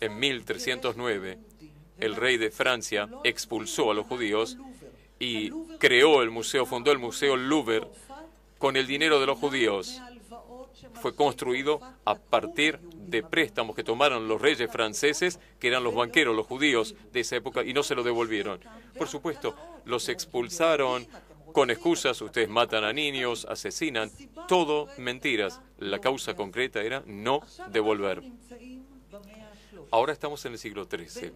En 1309, el rey de Francia expulsó a los judíos y creó el museo, fundó el Museo Louvre con el dinero de los judíos. Fue construido a partir de préstamos que tomaron los reyes franceses, que eran los banqueros, los judíos de esa época, y no se lo devolvieron. Por supuesto, los expulsaron con excusas, ustedes matan a niños, asesinan, todo mentiras. La causa concreta era no devolver. Ahora estamos en el siglo XIII.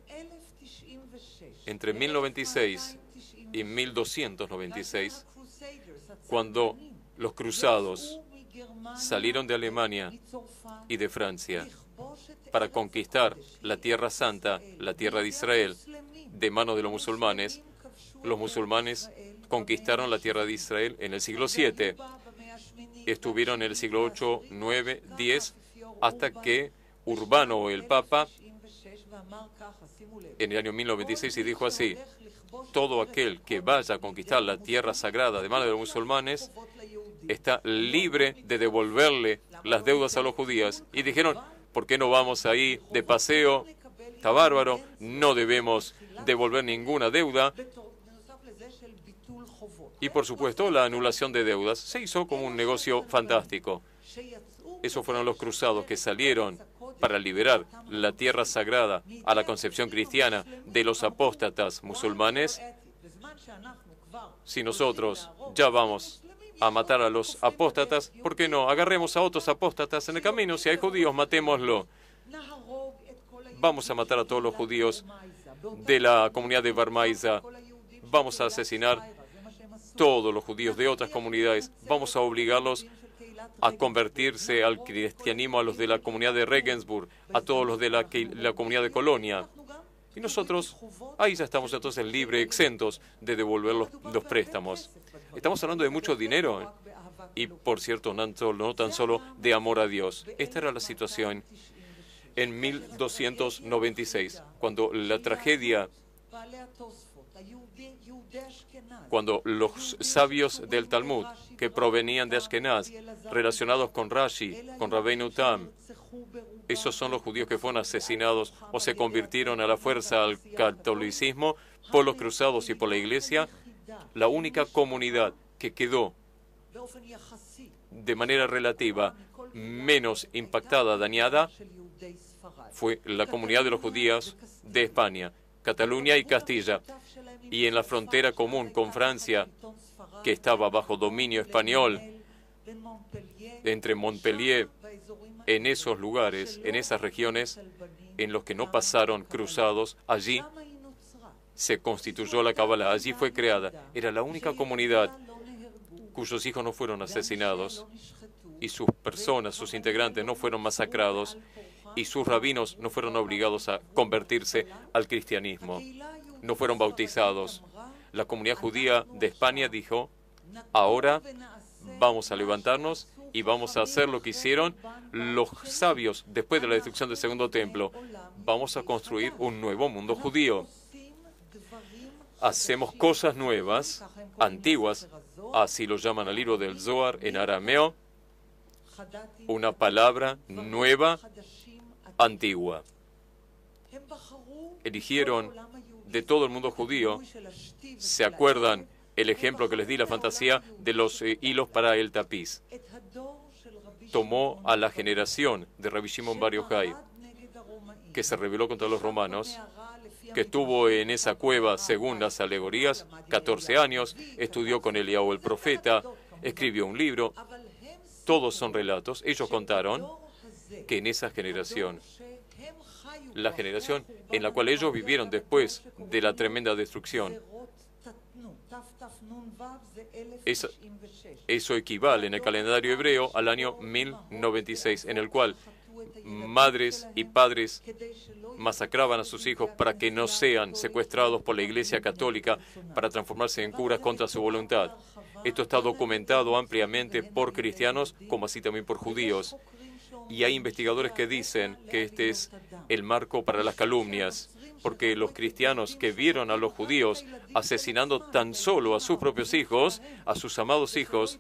Entre 1096 y 1296, cuando los cruzados salieron de Alemania y de Francia para conquistar la Tierra Santa, la Tierra de Israel, de manos de los musulmanes, los musulmanes conquistaron la Tierra de Israel en el siglo VII estuvieron en el siglo 8, 9, 10, hasta que Urbano, el Papa, en el año 1096 y dijo así, todo aquel que vaya a conquistar la tierra sagrada de manos de los musulmanes está libre de devolverle las deudas a los judíos. Y dijeron, ¿por qué no vamos ahí de paseo? Está bárbaro, no debemos devolver ninguna deuda y por supuesto, la anulación de deudas se hizo como un negocio fantástico. Esos fueron los cruzados que salieron para liberar la tierra sagrada a la concepción cristiana de los apóstatas musulmanes. Si nosotros ya vamos a matar a los apóstatas, ¿por qué no? Agarremos a otros apóstatas en el camino. Si hay judíos, matémoslo. Vamos a matar a todos los judíos de la comunidad de Barmaiza. Vamos a asesinar todos los judíos de otras comunidades. Vamos a obligarlos a convertirse al cristianismo a los de la comunidad de Regensburg, a todos los de la, comunidad de Colonia. Y nosotros, ahí ya estamos entonces libres, exentos de devolver los, préstamos. Estamos hablando de mucho dinero ¿eh? y, por cierto, no tan solo de amor a Dios. Esta era la situación en 1296, cuando la tragedia cuando los sabios del Talmud que provenían de Ashkenaz, relacionados con Rashi, con Rabbeinu Tam, esos son los judíos que fueron asesinados o se convirtieron a la fuerza al catolicismo por los cruzados y por la iglesia, la única comunidad que quedó de manera relativa menos impactada, dañada, fue la comunidad de los judíos de España, Cataluña y Castilla y en la frontera común con Francia, que estaba bajo dominio español, entre Montpellier, en esos lugares, en esas regiones en los que no pasaron cruzados, allí se constituyó la Kabbalah, allí fue creada. Era la única comunidad cuyos hijos no fueron asesinados y sus personas, sus integrantes no fueron masacrados y sus rabinos no fueron obligados a convertirse al cristianismo no fueron bautizados. La comunidad judía de España dijo, ahora vamos a levantarnos y vamos a hacer lo que hicieron los sabios después de la destrucción del segundo templo. Vamos a construir un nuevo mundo judío. Hacemos cosas nuevas, antiguas, así lo llaman al libro del Zohar en arameo, una palabra nueva, antigua. Eligieron de todo el mundo judío. ¿Se acuerdan el ejemplo que les di, la fantasía de los eh, hilos para el tapiz? Tomó a la generación de Rabbi Shimon Bar Yochai, que se rebeló contra los romanos, que estuvo en esa cueva según las alegorías, 14 años, estudió con Eliao el profeta, escribió un libro. Todos son relatos. Ellos contaron que en esa generación la generación en la cual ellos vivieron después de la tremenda destrucción. Eso, equivale en el calendario hebreo al año 1096, en el cual madres y padres masacraban a sus hijos para que no sean secuestrados por la Iglesia Católica para transformarse en curas contra su voluntad. Esto está documentado ampliamente por cristianos como así también por judíos. Y hay investigadores que dicen que este es el marco para las calumnias, porque los cristianos que vieron a los judíos asesinando tan solo a sus propios hijos, a sus amados hijos,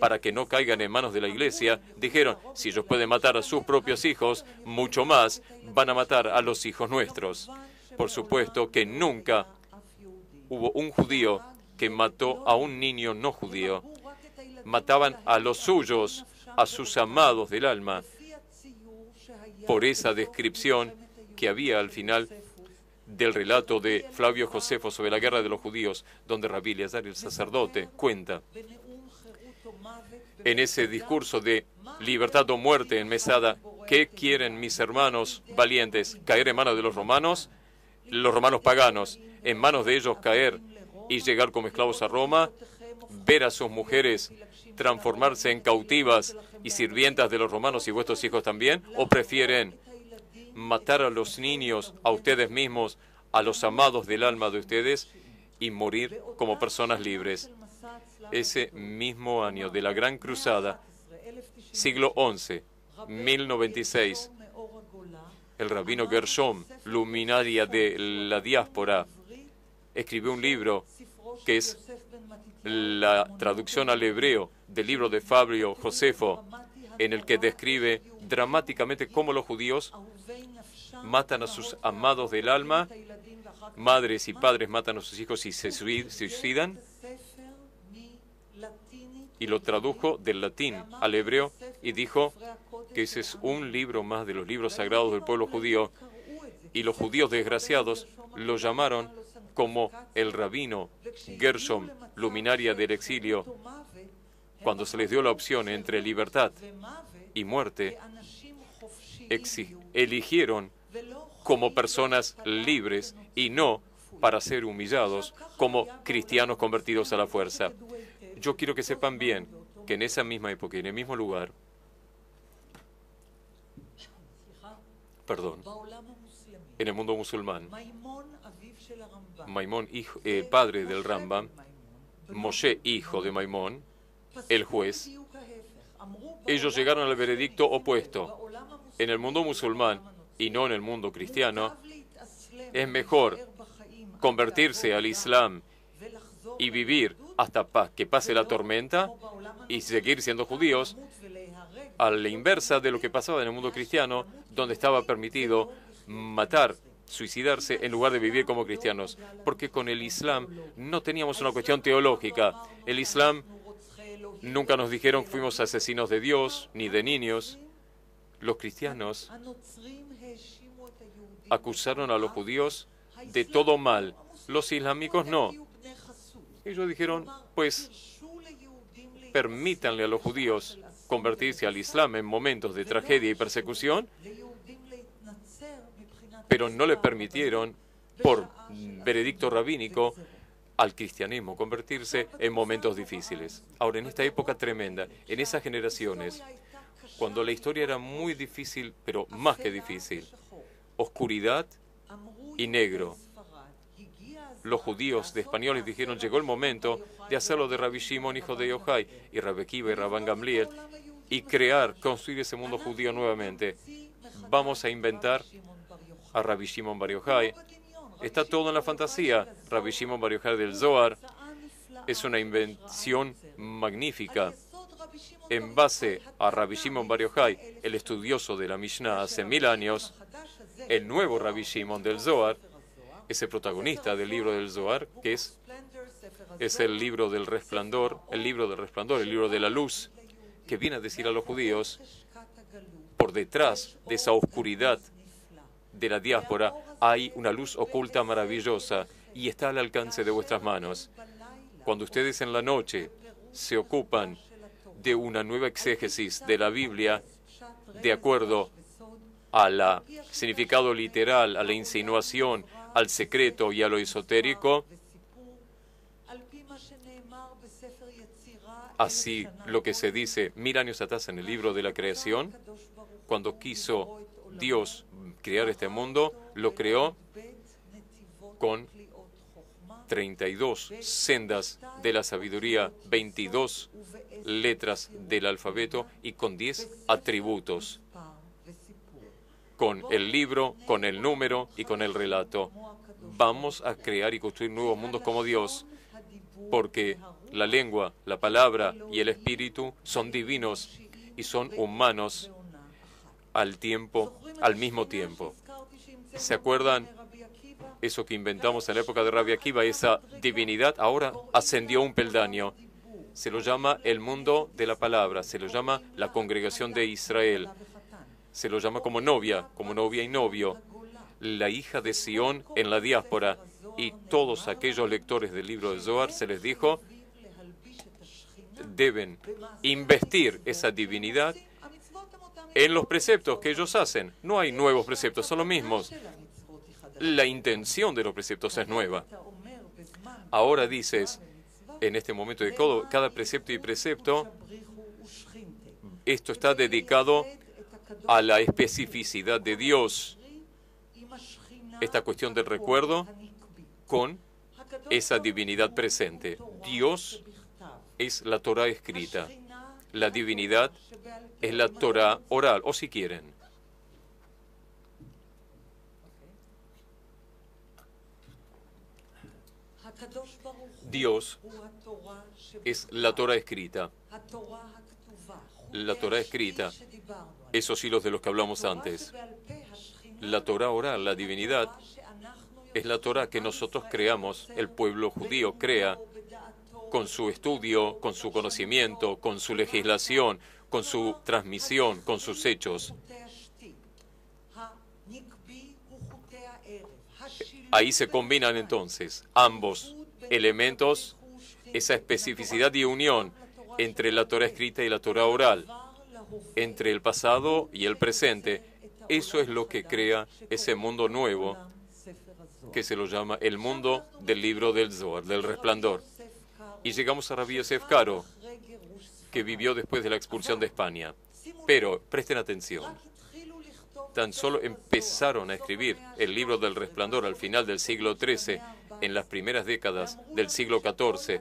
para que no caigan en manos de la iglesia, dijeron, si ellos pueden matar a sus propios hijos, mucho más van a matar a los hijos nuestros. Por supuesto que nunca hubo un judío que mató a un niño no judío. Mataban a los suyos, a sus amados del alma por esa descripción que había al final del relato de Flavio Josefo sobre la guerra de los judíos, donde Rabí Eleazar, el sacerdote, cuenta en ese discurso de libertad o muerte en Mesada, ¿qué quieren mis hermanos valientes? ¿Caer en manos de los romanos? Los romanos paganos, en manos de ellos caer y llegar como esclavos a Roma, ver a sus mujeres transformarse en cautivas y sirvientas de los romanos y vuestros hijos también? ¿O prefieren matar a los niños, a ustedes mismos, a los amados del alma de ustedes y morir como personas libres? Ese mismo año de la Gran Cruzada, siglo XI, 1096, el rabino Gershom, luminaria de la diáspora, escribió un libro que es la traducción al hebreo del libro de Fabio Josefo, en el que describe dramáticamente cómo los judíos matan a sus amados del alma, madres y padres matan a sus hijos y se suicidan, y lo tradujo del latín al hebreo y dijo que ese es un libro más de los libros sagrados del pueblo judío, y los judíos desgraciados lo llamaron como el rabino Gershom, luminaria del exilio, cuando se les dio la opción entre libertad y muerte, eligieron como personas libres y no para ser humillados como cristianos convertidos a la fuerza. Yo quiero que sepan bien que en esa misma época y en el mismo lugar, perdón, en el mundo musulmán, Maimón, eh, padre del Rambam, Moshe, hijo de Maimón, el juez, ellos llegaron al veredicto opuesto. En el mundo musulmán y no en el mundo cristiano, es mejor convertirse al Islam y vivir hasta que pase la tormenta y seguir siendo judíos, a la inversa de lo que pasaba en el mundo cristiano, donde estaba permitido matar suicidarse en lugar de vivir como cristianos, porque con el Islam no teníamos una cuestión teológica. El Islam nunca nos dijeron que fuimos asesinos de Dios ni de niños. Los cristianos acusaron a los judíos de todo mal. Los islámicos no. Ellos dijeron, pues permítanle a los judíos convertirse al Islam en momentos de tragedia y persecución pero no le permitieron, por veredicto rabínico, al cristianismo convertirse en momentos difíciles. Ahora, en esta época tremenda, en esas generaciones, cuando la historia era muy difícil, pero más que difícil, oscuridad y negro. Los judíos de españoles dijeron, llegó el momento de hacerlo de Rabbi Shimon, hijo de Yohai y Rabbi Kiva y Rabban Gamliel, y crear, construir ese mundo judío nuevamente. Vamos a inventar a Rabbi Está todo en la fantasía. Rabbi Shimon del Zohar es una invención magnífica. En base a Rabbi Shimon el estudioso de la Mishnah hace mil años, el nuevo Rabbi del Zohar es el protagonista del libro del Zohar, que es, es el libro del resplandor, el libro del resplandor, el libro de la luz, que viene a decir a los judíos, por detrás de esa oscuridad de la diáspora, hay una luz oculta maravillosa y está al alcance de vuestras manos. Cuando ustedes en la noche se ocupan de una nueva exégesis de la Biblia, de acuerdo al significado literal, a la insinuación, al secreto y a lo esotérico, así lo que se dice mil años atrás en el libro de la creación, cuando quiso Dios, crear este mundo, lo creó con 32 sendas de la sabiduría, 22 letras del alfabeto y con 10 atributos, con el libro, con el número y con el relato. Vamos a crear y construir nuevos mundos como Dios, porque la lengua, la palabra y el espíritu son divinos y son humanos al tiempo al mismo tiempo. ¿Se acuerdan eso que inventamos en la época de Rabbi Akiva? Esa divinidad ahora ascendió un peldaño. Se lo llama el mundo de la palabra, se lo llama la congregación de Israel, se lo llama como novia, como novia y novio, la hija de Sión en la diáspora. Y todos aquellos lectores del libro de Zohar se les dijo, deben investir esa divinidad en los preceptos que ellos hacen, no hay nuevos preceptos, son los mismos. La intención de los preceptos es nueva. Ahora dices, en este momento de cada precepto y precepto, esto está dedicado a la especificidad de Dios. Esta cuestión del recuerdo con esa divinidad presente. Dios es la Torah escrita. La divinidad es la Torah oral, o si quieren. Dios es la Torah escrita. La Torah escrita, esos hilos de los que hablamos antes. La Torah oral, la divinidad, es la Torah que nosotros creamos, el pueblo judío crea con su estudio, con su conocimiento, con su legislación, con su transmisión, con sus hechos. Ahí se combinan entonces ambos elementos, esa especificidad y unión entre la Torah escrita y la Torah oral, entre el pasado y el presente. Eso es lo que crea ese mundo nuevo que se lo llama el mundo del libro del Zohar, del resplandor y llegamos a Rabbi Yosef Caro, que vivió después de la expulsión de España. Pero presten atención, tan solo empezaron a escribir el libro del resplandor al final del siglo XIII, en las primeras décadas del siglo XIV,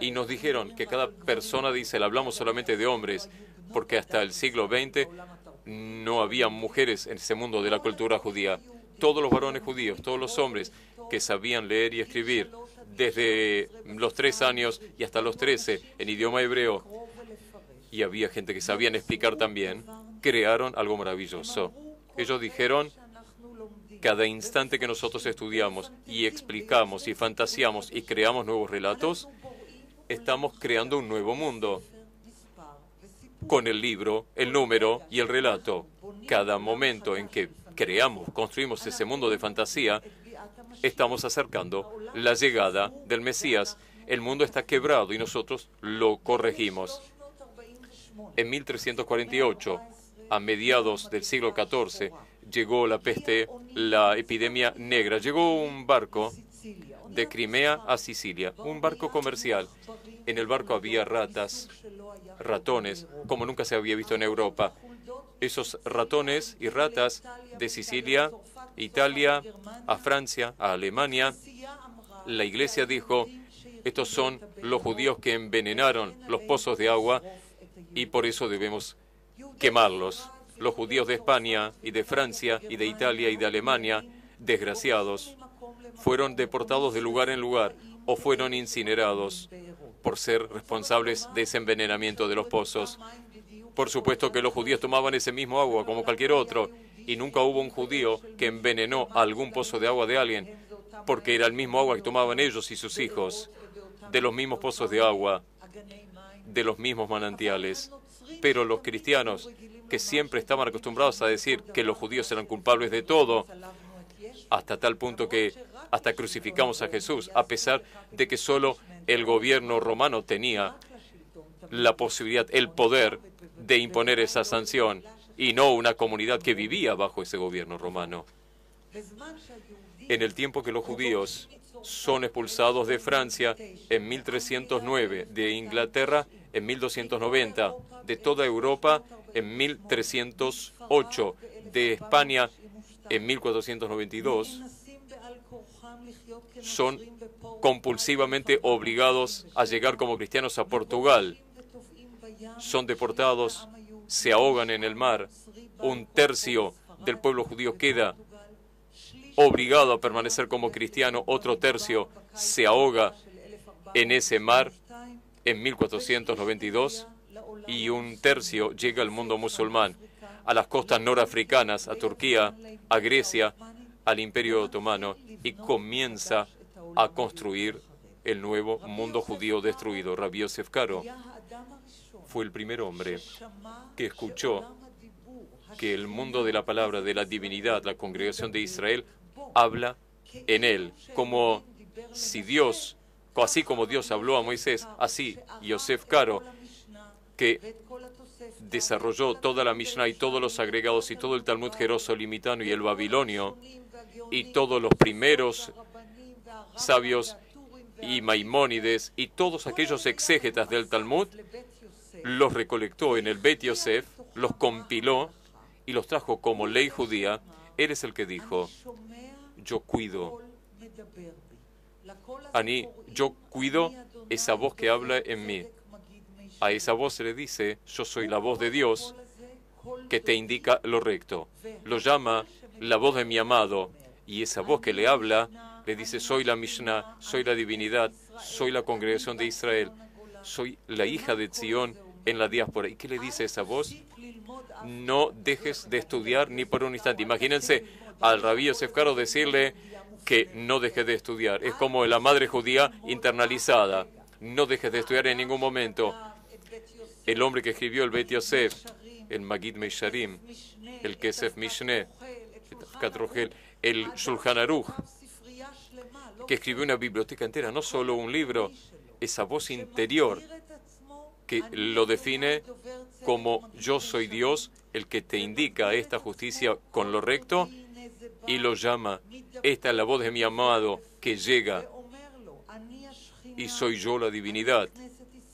y nos dijeron que cada persona dice, hablamos solamente de hombres, porque hasta el siglo XX no había mujeres en ese mundo de la cultura judía. Todos los varones judíos, todos los hombres que sabían leer y escribir, desde los tres años y hasta los trece en idioma hebreo, y había gente que sabían explicar también, crearon algo maravilloso. Ellos dijeron, cada instante que nosotros estudiamos y explicamos y fantaseamos y creamos nuevos relatos, estamos creando un nuevo mundo con el libro, el número y el relato. Cada momento en que creamos, construimos ese mundo de fantasía, estamos acercando la llegada del Mesías. El mundo está quebrado y nosotros lo corregimos. En 1348, a mediados del siglo XIV, llegó la peste, la epidemia negra. Llegó un barco de Crimea a Sicilia, un barco comercial. En el barco había ratas, ratones, como nunca se había visto en Europa. Esos ratones y ratas de Sicilia Italia, a Francia, a Alemania, la iglesia dijo, estos son los judíos que envenenaron los pozos de agua y por eso debemos quemarlos. Los judíos de España y de Francia y de Italia y de Alemania, desgraciados, fueron deportados de lugar en lugar o fueron incinerados por ser responsables de ese envenenamiento de los pozos. Por supuesto que los judíos tomaban ese mismo agua como cualquier otro y nunca hubo un judío que envenenó algún pozo de agua de alguien, porque era el mismo agua que tomaban ellos y sus hijos, de los mismos pozos de agua, de los mismos manantiales. Pero los cristianos, que siempre estaban acostumbrados a decir que los judíos eran culpables de todo, hasta tal punto que hasta crucificamos a Jesús, a pesar de que solo el gobierno romano tenía la posibilidad, el poder de imponer esa sanción y no una comunidad que vivía bajo ese gobierno romano. En el tiempo que los judíos son expulsados de Francia en 1309, de Inglaterra en 1290, de toda Europa en 1308, de España en 1492, son compulsivamente obligados a llegar como cristianos a Portugal. Son deportados se ahogan en el mar. Un tercio del pueblo judío queda obligado a permanecer como cristiano, otro tercio se ahoga en ese mar en 1492 y un tercio llega al mundo musulmán, a las costas norafricanas, a Turquía, a Grecia, al Imperio Otomano y comienza a construir el nuevo mundo judío destruido. Rabbi Yosef Karo fue el primer hombre que escuchó que el mundo de la palabra, de la divinidad, la congregación de Israel, habla en él, como si Dios, así como Dios habló a Moisés, así Yosef Caro, que desarrolló toda la Mishnah y todos los agregados y todo el Talmud jerosolimitano y el babilonio y todos los primeros sabios y Maimónides y todos aquellos exégetas del Talmud los recolectó en el Bet Yosef, los compiló y los trajo como ley judía. él es el que dijo, yo cuido. mí yo cuido esa voz que habla en mí. A esa voz se le dice, yo soy la voz de Dios que te indica lo recto. Lo llama la voz de mi amado y esa voz que le habla le dice, soy la Mishnah, soy la divinidad, soy la congregación de Israel, soy la hija de Sion, en la diáspora. ¿Y qué le dice esa voz? No dejes de estudiar ni por un instante. Imagínense al rabí Yosef Caro decirle que no dejes de estudiar. Es como la madre judía internalizada. No dejes de estudiar en ningún momento. El hombre que escribió el Bet Yosef, el Magid Meisharim, el Kesef Mishneh, el Shulchan Aruch, que escribió una biblioteca entera, no solo un libro, esa voz interior que lo define como yo soy Dios, el que te indica esta justicia con lo recto y lo llama. Esta es la voz de mi amado que llega y soy yo la divinidad.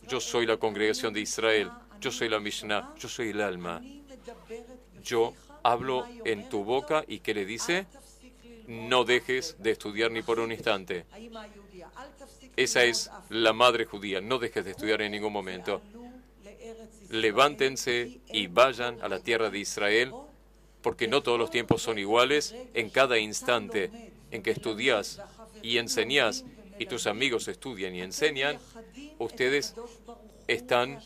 Yo soy la congregación de Israel. Yo soy la Mishnah. Yo soy el alma. Yo hablo en tu boca y que le dice, no dejes de estudiar ni por un instante. Esa es la madre judía. No dejes de estudiar en ningún momento. Levántense y vayan a la tierra de Israel, porque no todos los tiempos son iguales. En cada instante en que estudias y enseñas, y tus amigos estudian y enseñan, ustedes están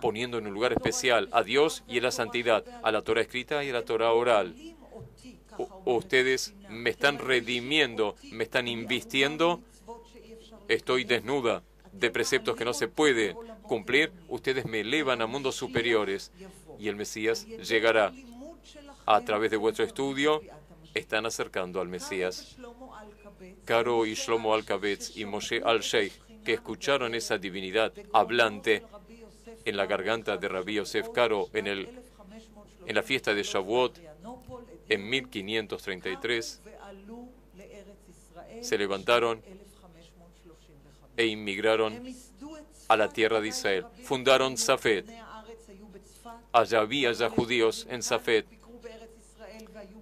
poniendo en un lugar especial a Dios y a la santidad, a la Torah escrita y a la Torah oral. ustedes me están redimiendo, me están invistiendo estoy desnuda de preceptos que no se puede cumplir, ustedes me elevan a mundos superiores y el Mesías llegará. A través de vuestro estudio están acercando al Mesías. Caro y Shlomo Al-Kabetz y Moshe Al-Sheikh, que escucharon esa divinidad hablante en la garganta de Rabbi Yosef Caro en, el, en la fiesta de Shavuot en 1533, se levantaron e inmigraron a la tierra de Israel. Fundaron Safed. Allá había ya judíos en Safed.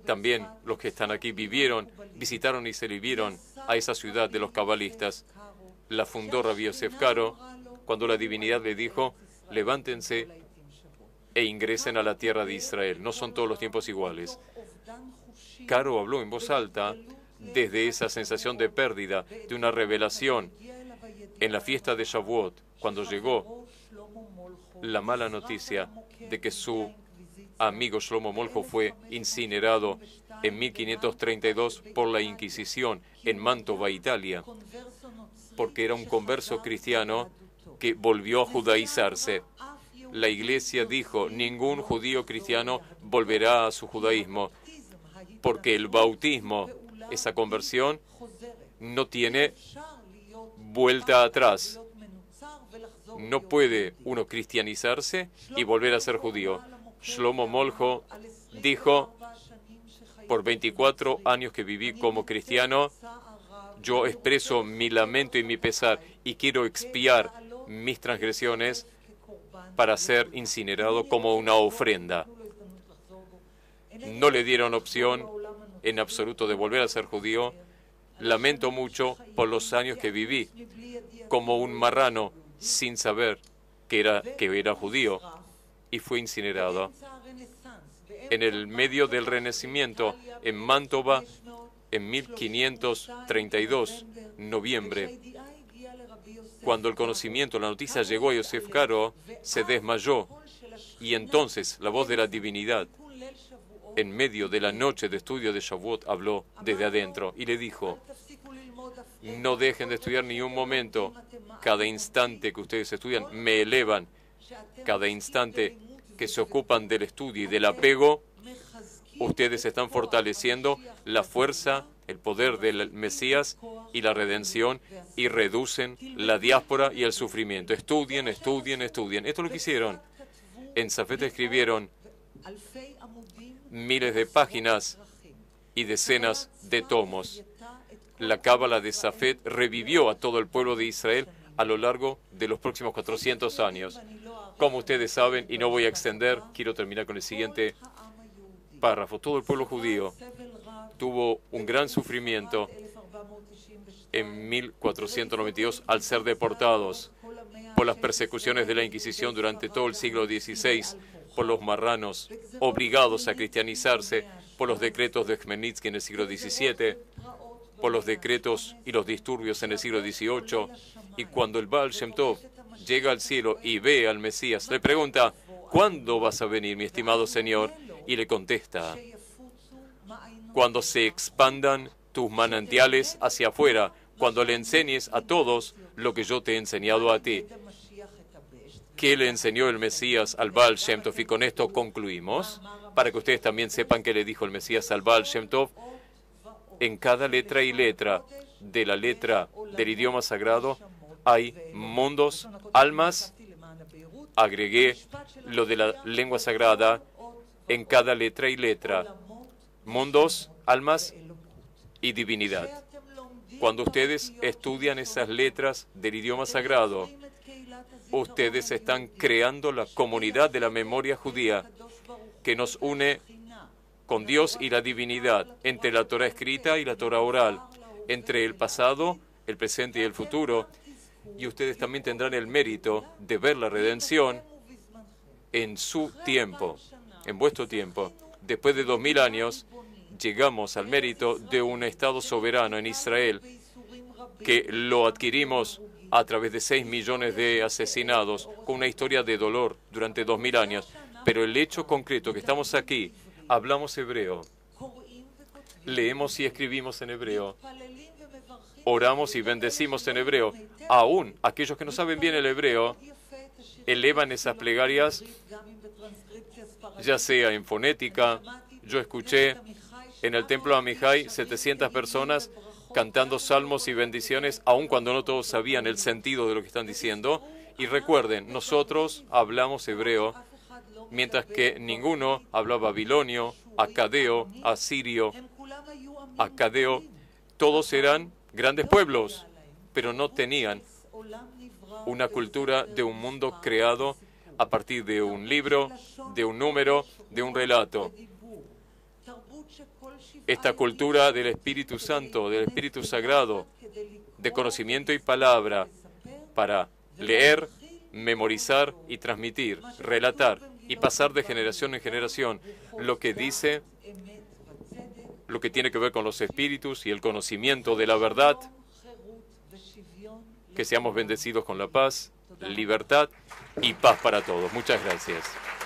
También los que están aquí vivieron, visitaron y se vivieron a esa ciudad de los cabalistas. La fundó Rabbi Yosef Caro cuando la divinidad le dijo, levántense e ingresen a la tierra de Israel. No son todos los tiempos iguales. Caro habló en voz alta desde esa sensación de pérdida, de una revelación en la fiesta de Shavuot, cuando llegó la mala noticia de que su amigo Shlomo Moljo fue incinerado en 1532 por la Inquisición en Mantova, Italia, porque era un converso cristiano que volvió a judaizarse. La iglesia dijo, ningún judío cristiano volverá a su judaísmo, porque el bautismo, esa conversión, no tiene vuelta atrás. No puede uno cristianizarse y volver a ser judío. Shlomo Moljo dijo, por 24 años que viví como cristiano, yo expreso mi lamento y mi pesar y quiero expiar mis transgresiones para ser incinerado como una ofrenda. No le dieron opción en absoluto de volver a ser judío Lamento mucho por los años que viví como un marrano sin saber que era, que era judío y fue incinerado. En el medio del Renacimiento, en Mantova, en 1532, noviembre, cuando el conocimiento, la noticia llegó a Yosef Caro, se desmayó y entonces la voz de la divinidad en medio de la noche de estudio de Shavuot, habló desde adentro y le dijo, no dejen de estudiar ni un momento. Cada instante que ustedes estudian me elevan. Cada instante que se ocupan del estudio y del apego, ustedes están fortaleciendo la fuerza, el poder del Mesías y la redención y reducen la diáspora y el sufrimiento. Estudien, estudien, estudien. Esto es lo que hicieron. En Safet escribieron miles de páginas y decenas de tomos. La Cábala de Safed revivió a todo el pueblo de Israel a lo largo de los próximos 400 años. Como ustedes saben, y no voy a extender, quiero terminar con el siguiente párrafo. Todo el pueblo judío tuvo un gran sufrimiento en 1492 al ser deportados por las persecuciones de la Inquisición durante todo el siglo XVI por los marranos, obligados a cristianizarse por los decretos de Khmelnytsky en el siglo XVII, por los decretos y los disturbios en el siglo XVIII, y cuando el Baal Shem llega al cielo y ve al Mesías, le pregunta, ¿cuándo vas a venir, mi estimado Señor? Y le contesta, cuando se expandan tus manantiales hacia afuera, cuando le enseñes a todos lo que yo te he enseñado a ti qué le enseñó el Mesías al Baal Shem Y con esto concluimos, para que ustedes también sepan qué le dijo el Mesías al Baal Shem En cada letra y letra de la letra del idioma sagrado hay mundos, almas. Agregué lo de la lengua sagrada en cada letra y letra. Mundos, almas y divinidad. Cuando ustedes estudian esas letras del idioma sagrado ustedes están creando la comunidad de la memoria judía que nos une con Dios y la divinidad, entre la Torah escrita y la Torah oral, entre el pasado, el presente y el futuro. Y ustedes también tendrán el mérito de ver la redención en su tiempo, en vuestro tiempo. Después de dos mil años, llegamos al mérito de un Estado soberano en Israel, que lo adquirimos a través de 6 millones de asesinados, con una historia de dolor durante 2.000 años. Pero el hecho concreto que estamos aquí, hablamos hebreo, leemos y escribimos en hebreo, oramos y bendecimos en hebreo. Aún aquellos que no saben bien el hebreo, elevan esas plegarias, ya sea en fonética. Yo escuché en el templo de Amihai 700 personas cantando salmos y bendiciones, aun cuando no todos sabían el sentido de lo que están diciendo. Y recuerden, nosotros hablamos hebreo, mientras que ninguno hablaba babilonio, acadeo, asirio, acadeo. Todos eran grandes pueblos, pero no tenían una cultura de un mundo creado a partir de un libro, de un número, de un relato esta cultura del Espíritu Santo, del Espíritu Sagrado, de conocimiento y palabra, para leer, memorizar y transmitir, relatar y pasar de generación en generación lo que dice, lo que tiene que ver con los espíritus y el conocimiento de la verdad, que seamos bendecidos con la paz, libertad y paz para todos. Muchas gracias.